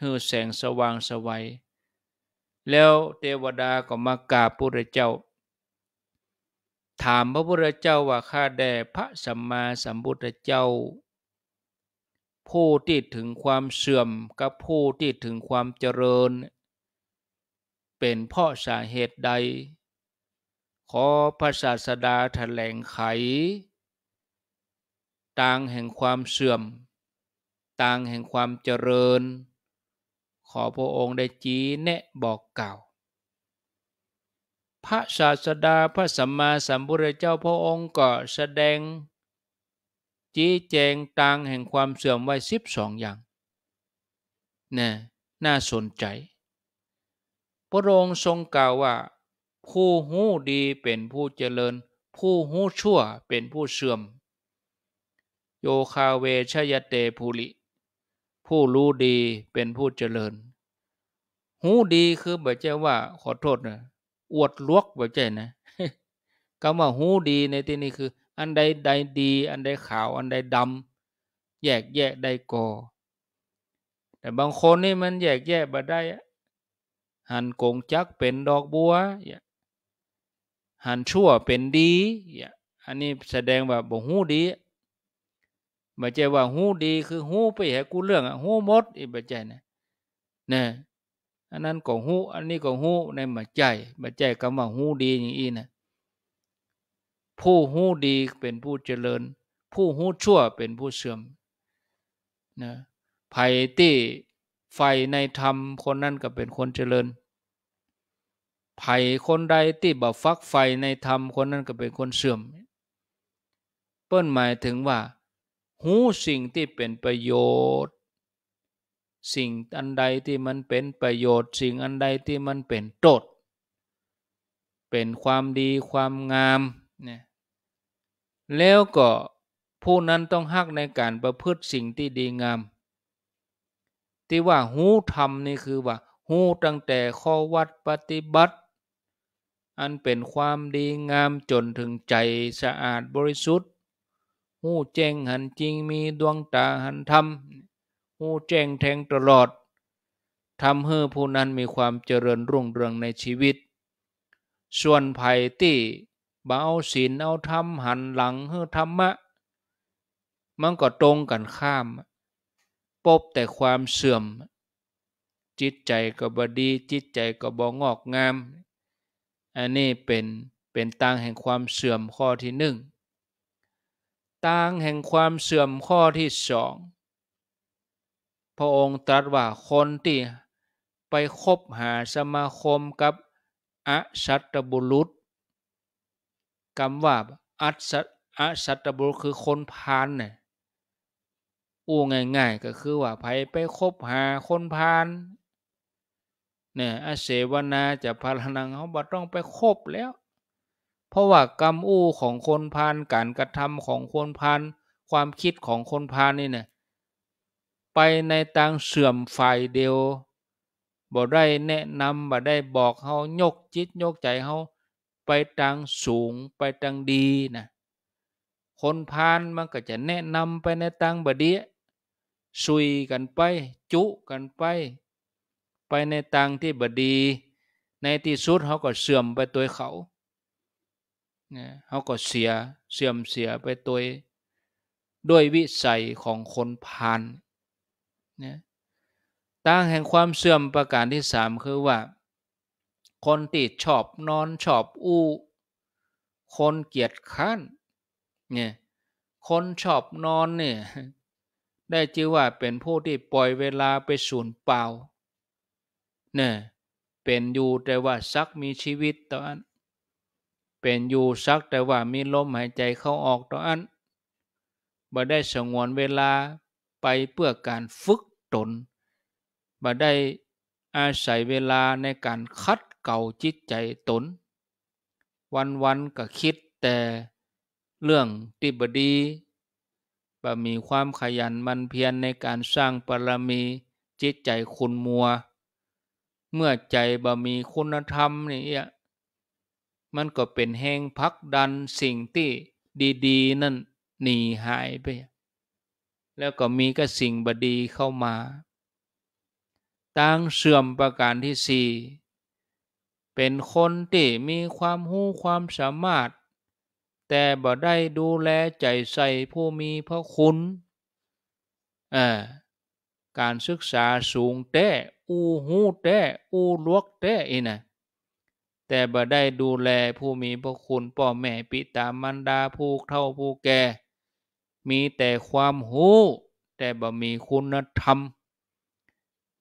คือแสงสว่างสวัยแล้วเทวดาก็มากราบพระเจ้า ถามพระพุทธเจ้าว่าข้าแด่พระสัมมาสัมพุทธเจ้าผู้ที่ถึงความเสื่อมกับผู้ที่ถึงความเจริญเป็นเพราะสาเหตุใด ขอพระศาสดาแถลงไขต่างแห่งความเสื่อม ต่างแห่งความเจริญ ขอพระองค์ได้จี้แนะบอกกล่าวพระศาสดาพระสัมมาสัมพุทธเจ้าพระองค์ก็แสดงจี้แจงตางแห่งความเสื่อมไว้สิบสองอย่างน่น่าสนใจ พระองค์ทรงกล่าวว่า ผู้หูดีเป็นผู้เจริญ ผู้หูชั่วเป็นผู้เสื่อม โยคาเวชยเตภูริผู้รู้ดีเป็นผู้เจริญ หูดีคือแบบใจว่า ขอโทษนะอวดลวกแบบใจนะคำว่าหูดีในที่นี้คืออันใดใดดี อันใดขาว อันใดดำแยกแยะได้ก่อแต่บางคนนี่มันแยกแยะบบได้หันโกงจักเป็นดอกบัวหันชั่วเป็นดีอันนี้แสดงว่าบ่หูดีบ่ใจว่าหูดี คือหูไปใหกูเรื่องอะหูมดอีบ่ใจนะนะอันนั้นก็หูอันนี้ก็หูในบ่ใจบ่ใจคำว่าหูดีอย่างอีนะผู้หู้ดีเป็นผู้เจริญ ผู้หู้ชั่วเป็นผู้เสื่อม นะภัยที่ไฟในธรรมคนนั้นก็เป็นคนเจริญ ภัยคนใดที่บ่ฟักไฟในธรรมคนนั้นก็เป็นคนเสื่อม เปิ้นหมายถึงว่าหูสิ่งที่เป็นประโยชน์ สิ่งอันใดที่มันเป็นประโยชน์ สิ่งอันใดที่มันเป็นโทษเป็นความดีความงามเนี่ยแล้วก็ผู้นั้นต้องหักในการประพฤติสิ่งที่ดีงาม ที่ว่าหูธรรมนี่คือว่า หูตั้งแต่ข้อวัดปฏิบัติ อันเป็นความดีงามจนถึงใจสะอาดบริสุทธิ์ หูแจ้งหันจริงมีดวงตาหันธรรม หูแจ้งแทงตลอดทำให้ผู้นั้นมีความเจริญรุ่งเรืองในชีวิต ส่วนภัยที่บเอาศีลเอาธรรมหันหลังเฮ้ธรรมะ มันก็ตรงกันข้าม ปบแต่ความเสื่อม จิตใจก็บดีจิตใจก็บองอกงาม อันนี้เป็นเป็นตางแห่งความเสื่อมข้อที่หนึ่งตางแห่งความเสื่อมข้อที่สองพระองค์ตรัสว่าคนที่ ไปคบหาสมาคมกับอสัตบุรุษคำว่าอัศอัศตบุรุษคือคนพานเนี่ยอู้ง่ายๆก็คือว่าไผไปคบหาคนพานเนี่ยอาเสวนาจะพารนังเขาบอต้องไปคบแล้ว เพราะว่ากรรมอู้ของคนพานการกระทำของคนพานความคิดของคนพานนี่เนี่ยไปใน่างเสื่อมฝ่ายเดียวบ่ได้แนะนำบ่ได้บอกเขายกจิต ยกใจเขาไปทางสูงไปทางดีนะคนพานมันก็จะแนะนำไปในทางบดีซุยกันไป จุกันไป ไปในทางที่บดี ในที่สุดเขาก็เสื่อมไปตัวเขาเนี่ยเขาก็เสียเสื่อมเสียไปตัวด้วยวิสัยของคนพานเนี่ยตั้งแห่งความเสื่อมประการที่สามคือว่าคนติดชอบนอนชอบอู้ คนเกียจข้านเนี่ย คนชอบนอนเนี่ยได้ชื่อว่าเป็นผู้ที่ปล่อยเวลาไปสูญเปล่าเนี่ยเป็นอยู่แต่ว่าซักมีชีวิตตอนันเป็นอยู่ซักแต่ว่ามีลมหายใจเข้าออกตอนันบ่ได้สงวนเวลาไปเพื่อการฝึกตนบ่ได้อาศัยเวลาในการคัดเก่าจิตใจตนวันวันก็คิดแต่ เรื่องติบดีบะมีความขยันมันเพียรในการสร้างปรมีจิตใจคุณมัว เมื่อใจบะมีคุณธรรมนี่มันก็เป็นแห่งพักดันสิ่งที่ดีๆ นั่น หนีหายไป แล้วก็มีก็สิ่งบดีเข้ามาตั้งเสื่อมประการที่สี่เป็นคนที่มีความหู้ความสามารถ แต่บ่ได้ดูแลใจใส่ผู้มีพระคุณอ่าการศึกษาสูงแต่อูหูแต่อูลวกแต่อีนะแต่บ่ได้ดูแลผู้มีพระคุณพ่อแม่ปิตามันดาผู้เฒ่าผู้แก่มีแต่ความหู้แต่บ่มีคุณธรรม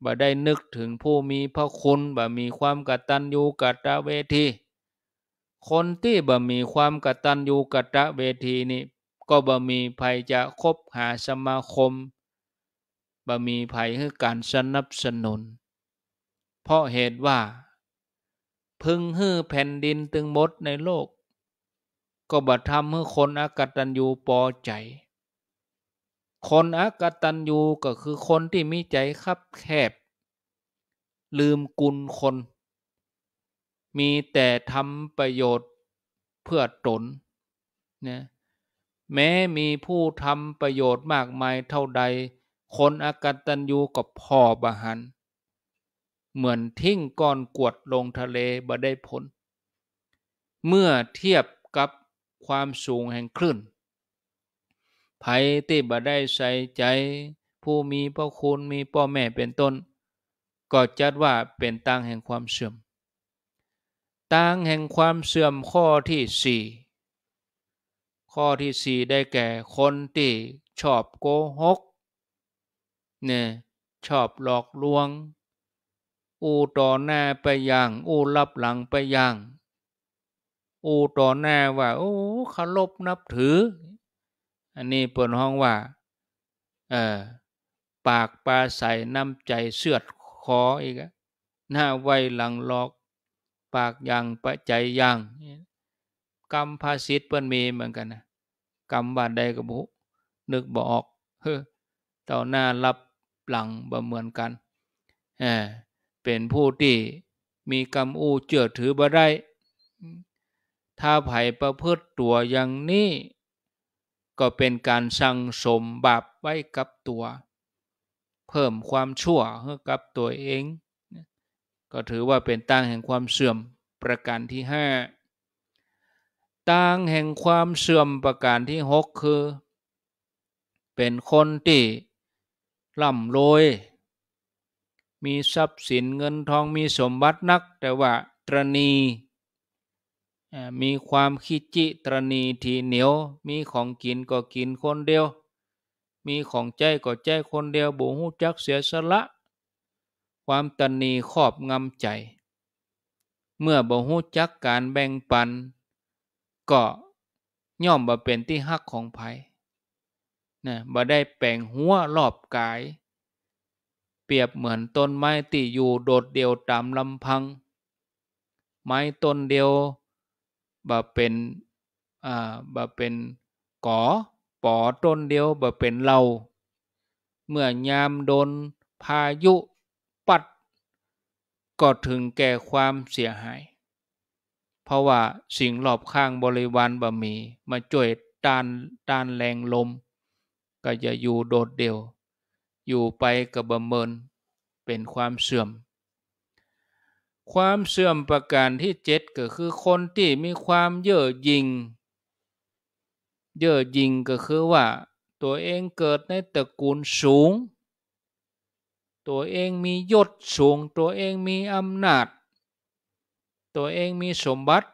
บ่ได้นึกถึงผู้มีพระคุณบ่มีความกตัญญูกตเวทีคนที่บ่มีความกตัญญูกตเวทีนี่ก็บ่มีภัยจะคบหาสมาคมบ่มีภัยให้การสนับสนุน เพราะเหตุว่าพึงฮื้อแผ่นดินตึงมดในโลก ก็บ่ทำให้คนอากตัญญูพอใจคนอักตันยูก็คือคนที่มีใจคับแคบลืมกุลคน มีแต่ทำประโยชน์เพื่อตนนะแม้มีผู้ทำประโยชน์มากมายเท่าใดคนอากตันยูก็พอบาหันเหมือนทิ้งก้อนกวดลงทะเลบ่ได้ผล เมื่อเทียบกับความสูงแห่งคลื่นไผที่บ่ได้ใส่ใจ ผู้มีพ่อคุณมีพ่อแม่เป็นต้น ก็จัดว่าเป็นตังแห่งความเสื่อมตังแห่งความเสื่อมข้อที่สี่ข้อที่สี่ได้แก่คนที่ชอบโกหก เนี่ยชอบหลอกลวง อู้ต่อหน้าไปอย่าง อู้รับหลังไปอย่าง อู้ต่อหน้าว่าโอ้เคารพนับถืออันนี้เปิดห้องว่าเออปากปลาใสน้ำใจเสือดคออีกหน้าไวหลังหลอก ปากยังประใจยังกรรมภาษิตเปิ้นมีเหมือนกันนะกรรมบาดใดกับบุนึกบอกออกเฮ้อต่อหน้ารับหลังบ่เหมือนกันเออเป็นผู้ที่มีกรรมอู้เจือถือบ่ได้ ถ้าไผ่ประพฤติตัวอย่างนี้ก็เป็นการสั่งสมบาปไว้กับตัว เพิ่มความชั่วให้กับตัวเอง ก็ถือว่าเป็นตั้งแห่งความเสื่อมประการที่ 5ตั้งแห่งความเสื่อมประการที่6คือเป็นคนที่ล่ำรวยมีทรัพย์สินเงินทองมีสมบัตินักแต่ว่าตรณีมีความขี้จิตรณีทีเหนียว มีของกินก็กินคนเดียว มีของใจก็ใจคนเดียวบุหูจักเสียสละ ความตนีครอบงำใจ เมื่อบุหูจักการแบ่งปัน ก็ย่อมบ่เป็นที่ฮักของภัยนะบ่ได้แปลงหัวรอบกาย เปรียบเหมือนต้นไม้ที่อยู่โดดเดี่ยวตามลำพัง ไม้ต้นเดียวบ่เป็น อ่า บ่เป็นกอปอต้นเดียว บ่เป็นเราเมื่อยามโดน พายุปัด ก็ถึงแก่ความเสียหาย เพราะว่าสิ่งรอบข้างบริวารบ่มี มาช่วยต้านต้านแรงลม ก็จะอยู่โดดเดี่ยว อยู่ไปกับบ่เมิน เป็นความเสื่อมความเสื่อมประการที่เจ็ดก็คือคนที่มีความเย่อหยิ่ง เย่อหยิ่งก็คือว่าตัวเองเกิดในตระกูลสูง ตัวเองมียศสูง ตัวเองมีอำนาจ ตัวเองมีสมบัติ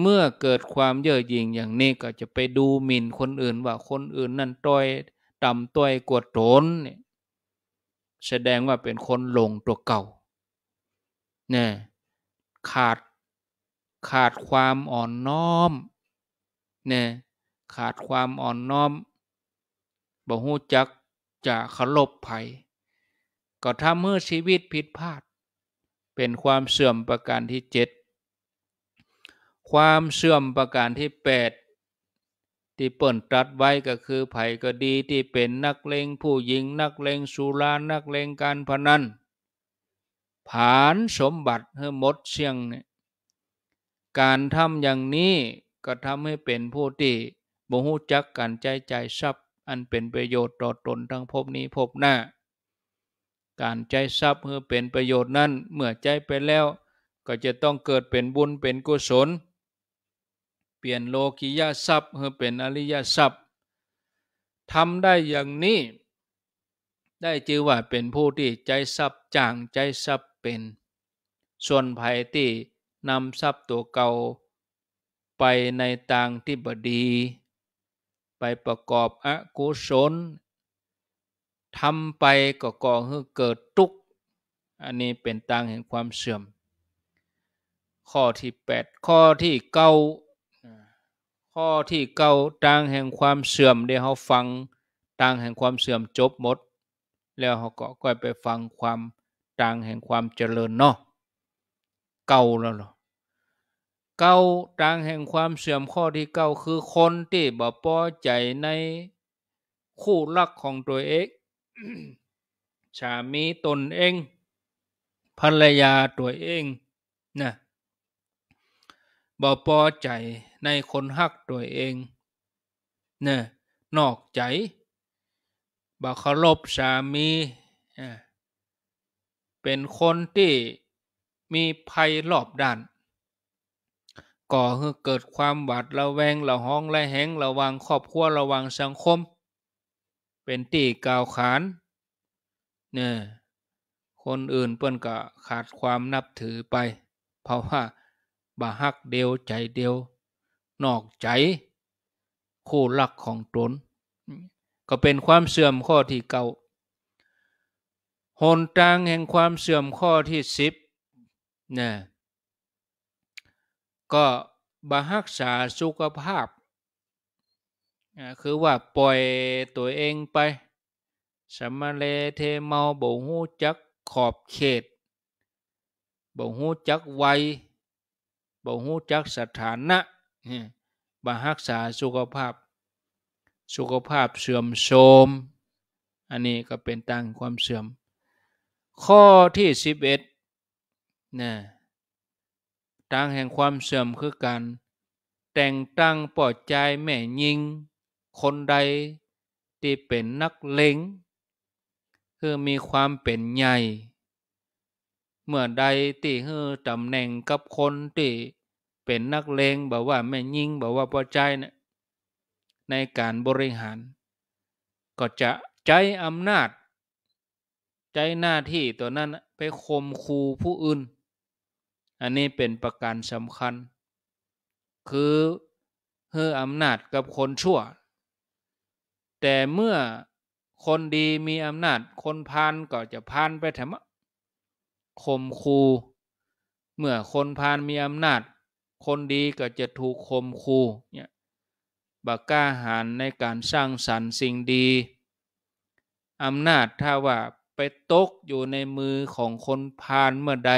เมื่อเกิดความเย่อหยิ่ง อย่างนี้ก็จะไปดูหมิ่นคนอื่นว่าคนอื่นนั่นต้อยต่ำต้อยกวดโถนเนี่ยแสดงว่าเป็นคนหลงตัวเก่าเนี่ยขาดขาดความอ่อนน้อมเนี่ยขาดความอ่อนน้อม บ่หูจักจะขลบภัยก็ทำเมื่อชีวิตผิดพลาด เป็นความเสื่อมประการที่เจ็ดความเสื่อมประการที่แปดที่เปิ่นตัสไว้ก็คือไผ่ก็ดีที่เป็นนักเลงผู้หญิงนักเลงสุรา นักเลงการพนันผานสมบัติให้หมดเชียงเนี่ยการทำอย่างนี้ก็ทำให้เป็นผู้ที่บูหูจักการใจใจทรัพย์ อันเป็นประโยชน์ต่อตนทั้งภพนี้ภพหน้า การใจทรัพย์เพื่อเป็นประโยชน์นั้น เมื่อใจไปแล้ว ก็จะต้องเกิดเป็นบุญเป็นกุศล เปลี่ยนโลกิยาทรัพย์เพื่อเป็นอริยทรัพย์ทำได้อย่างนี้ได้ชื่อว่าเป็นผู้ที่ใจซับจางใจซับเป็น ส่วนภัยที่นำทรัพย์ตัวเก่า ไปในต่างที่บดี ไปประกอบอกุศลทำไปก็ก่อให้เกิดทุกข์อันนี้เป็น่างแห่งความเสื่อม ข้อที่ 8 ข้อที่เก้าข้อที่เก้าทางแห่งความเสื่อมเดี๋ยวเขาฟัง่างแห่งความเสื่อมจบหมดแล้วเขาก็ก็ไปฟังความต่างแห่งความเจริญเนาะเก่าแล้วเนาะเก่าต่างแห่งความเสื่อมข้อที่เก่าคือคนที่บ่พอใจใน คู่รักของตัวเองสามีตนเอง ภรรยาตัวเองนะบ่พอใจในคนฮักตัวเองนะนอกใจบัคเคารพสามี เป็นคนที่มีภัยรอบด้าน ก่อให้เกิดความหวาดระแวงระห้องระแหงระวังครอบครัว ระวังสังคม เป็นตีกล่าวขานเนี่ยคนอื่นเปิ้นก็ขาดความนับถือไป เพราะว่าบาฮักเดียวใจเดียว นอกใจ คู่รักของตนก็เป็นความเสื่อมข้อที่เก่าหนตางแห่งความเสื่อมข้อที่สิบนะก็บารักษาสุขภาพคือว่าปล่อยตัวเองไป สมาเลเทเมาบ่หูจักขอบเขตบ่หูจักวัยบ่หูจักสถานะบารักษาสุขภาพสุขภาพเสื่อมโทรมอันนี้ก็เป็นตั้งความเสื่อม ข้อที่สิบเอ็ดนะตั้งแห่งความเสื่อมคือการแต่งตั้งปอดใจแม่ยิง คนใด ที่เป็นนักเลง คือมีความเป็นใหญ่ เมื่อใดที่เฮือตำแหน่งกับคน ที่เป็นนักเลงบอกว่าแม่ยิงบอกว่าปอดใจนะในการบริหาร ก็จะใช้อำนาจใช้หน้าที่ตัวนั้นไปข่มขู่ผู้อื่น อันนี้เป็นประการสำคัญ คือเฮืออำนาจกับคนชั่ว แต่เมื่อคนดีมีอำนาจคนพานก็จะพานไปทถมข่มขู่เมื่อคนพานมีอำนาจ คนดีก็จะถูกข่มขู่เนี่ยบากล้าหาญในการสร้างสรรค์สิ่งดี อำนาจถ้าว่าไปตกอยู่ในมือของคนพาลเมื่อใด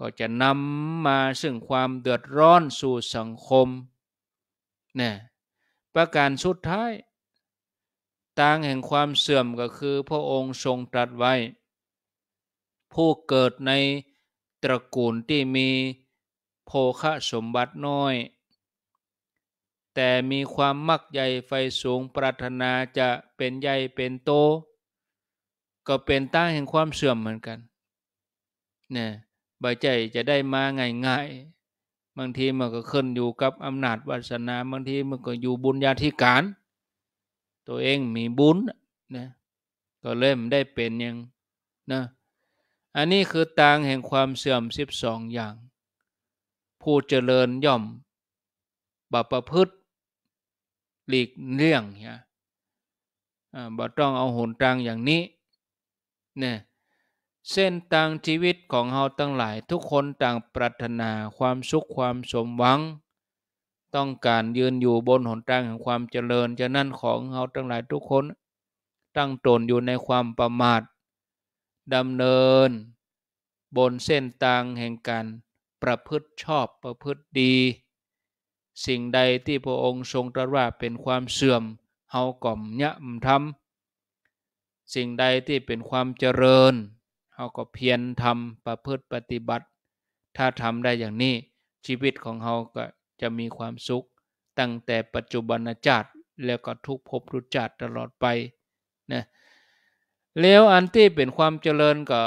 ก็จะนำมาซึ่งความเดือดร้อนสู่สังคมนี่ประการสุดท้าย่างแห่งความเสื่อมก็คือพระองค์ทรงตรัสไว้ ผู้เกิดในตระกูลที่มีโภคสมบัติน้อยแต่มีความมักใหญ่ไฟสูงปรารถนาจะเป็นใหญ่เป็นโต ก็เป็นตั้งแห่งความเสื่อมเหมือนกันเนี่ยใบใจจะได้มาง่ายๆบางทีมันก็ขึ้นอยู่กับอำนาจวาสนาบางทีมันก็อยู่บุญญาธิการ ตัวเองมีบุญนะก็เล่มได้เป็นยังนะอันนี้คือตางแห่งความเสื่อมสิบองอย่าง ผู้เจริญย่อมบัพพฤตหลีกเลี่ยงนะบ่ต้องเอาหนตังอย่างนี้เนี่ยเส้นทางชีวิตของเฮาตั้งหลายทุกคนต่างปรารถนาความสุขความสมหวัง ต้องการยืนอยู่บนหนทางแห่งความเจริญจะนั่นของเฮาทั้งหลายทุกคนตั้งตนอยู่ในความประมาทดำเนินบนเส้นทางแห่งการประพฤติชอบประพฤติดีสิ่งใดที่พระองค์ทรงตรัสว่าเป็นความเสื่อม เฮาก่อมยะมทำสิ่งใดที่เป็นความเจริญ เฮา ก็เพียรทำประพฤติปฏิบัติ ถ้าทำได้อย่างนี้ชีวิตของเฮาก็จะมีความสุข ตั้งแต่ปัจจุบันชาติแล้วก็ทุกภพทุกชาติตลอดไปนะแล้วอันที่เป็นความเจริญก็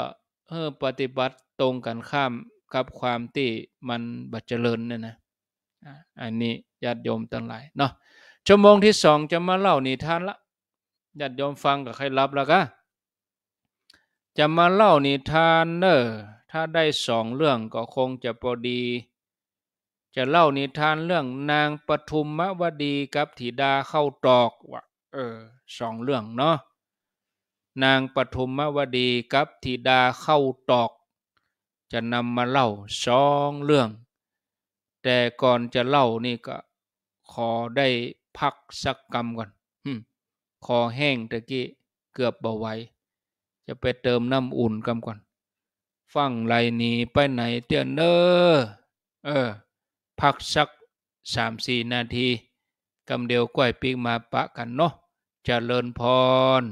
ปฏิบัติตรงกันข้ามกับความที่มันบัเจริญนี่นนะอันนี้ญาติโยมตั้งหลายเนาะชั่วโมงที่สองจะมาเล่านิทานละญาติโยมฟังกับใครรับแล้วก็จะมาเล่านิทานเนอถ้าได้สองเรื่องก็คงจะพอดี จะเล่านิทานเรื่อง นางปทุมมวดีกับธิดาเข้าตอกวะเออสองเรื่องเนาะนางปทุมมวดีกับธิดาเข้าตอก จะนำมาเล่าสองเรื่องแต่ก่อนจะเล่านี่ก็ ขอได้พักสักกรรมก่อนคอแห้งตะกี้เกือบเบาไหว จะไปเติมน้ำอุ่นกำก่อน ฟังไรนีไปไหนเตียนเนอ เออ พักสักสามสี่นาทีกำเดียวก้อยปีกมาปะกันเนาะจะเลินพร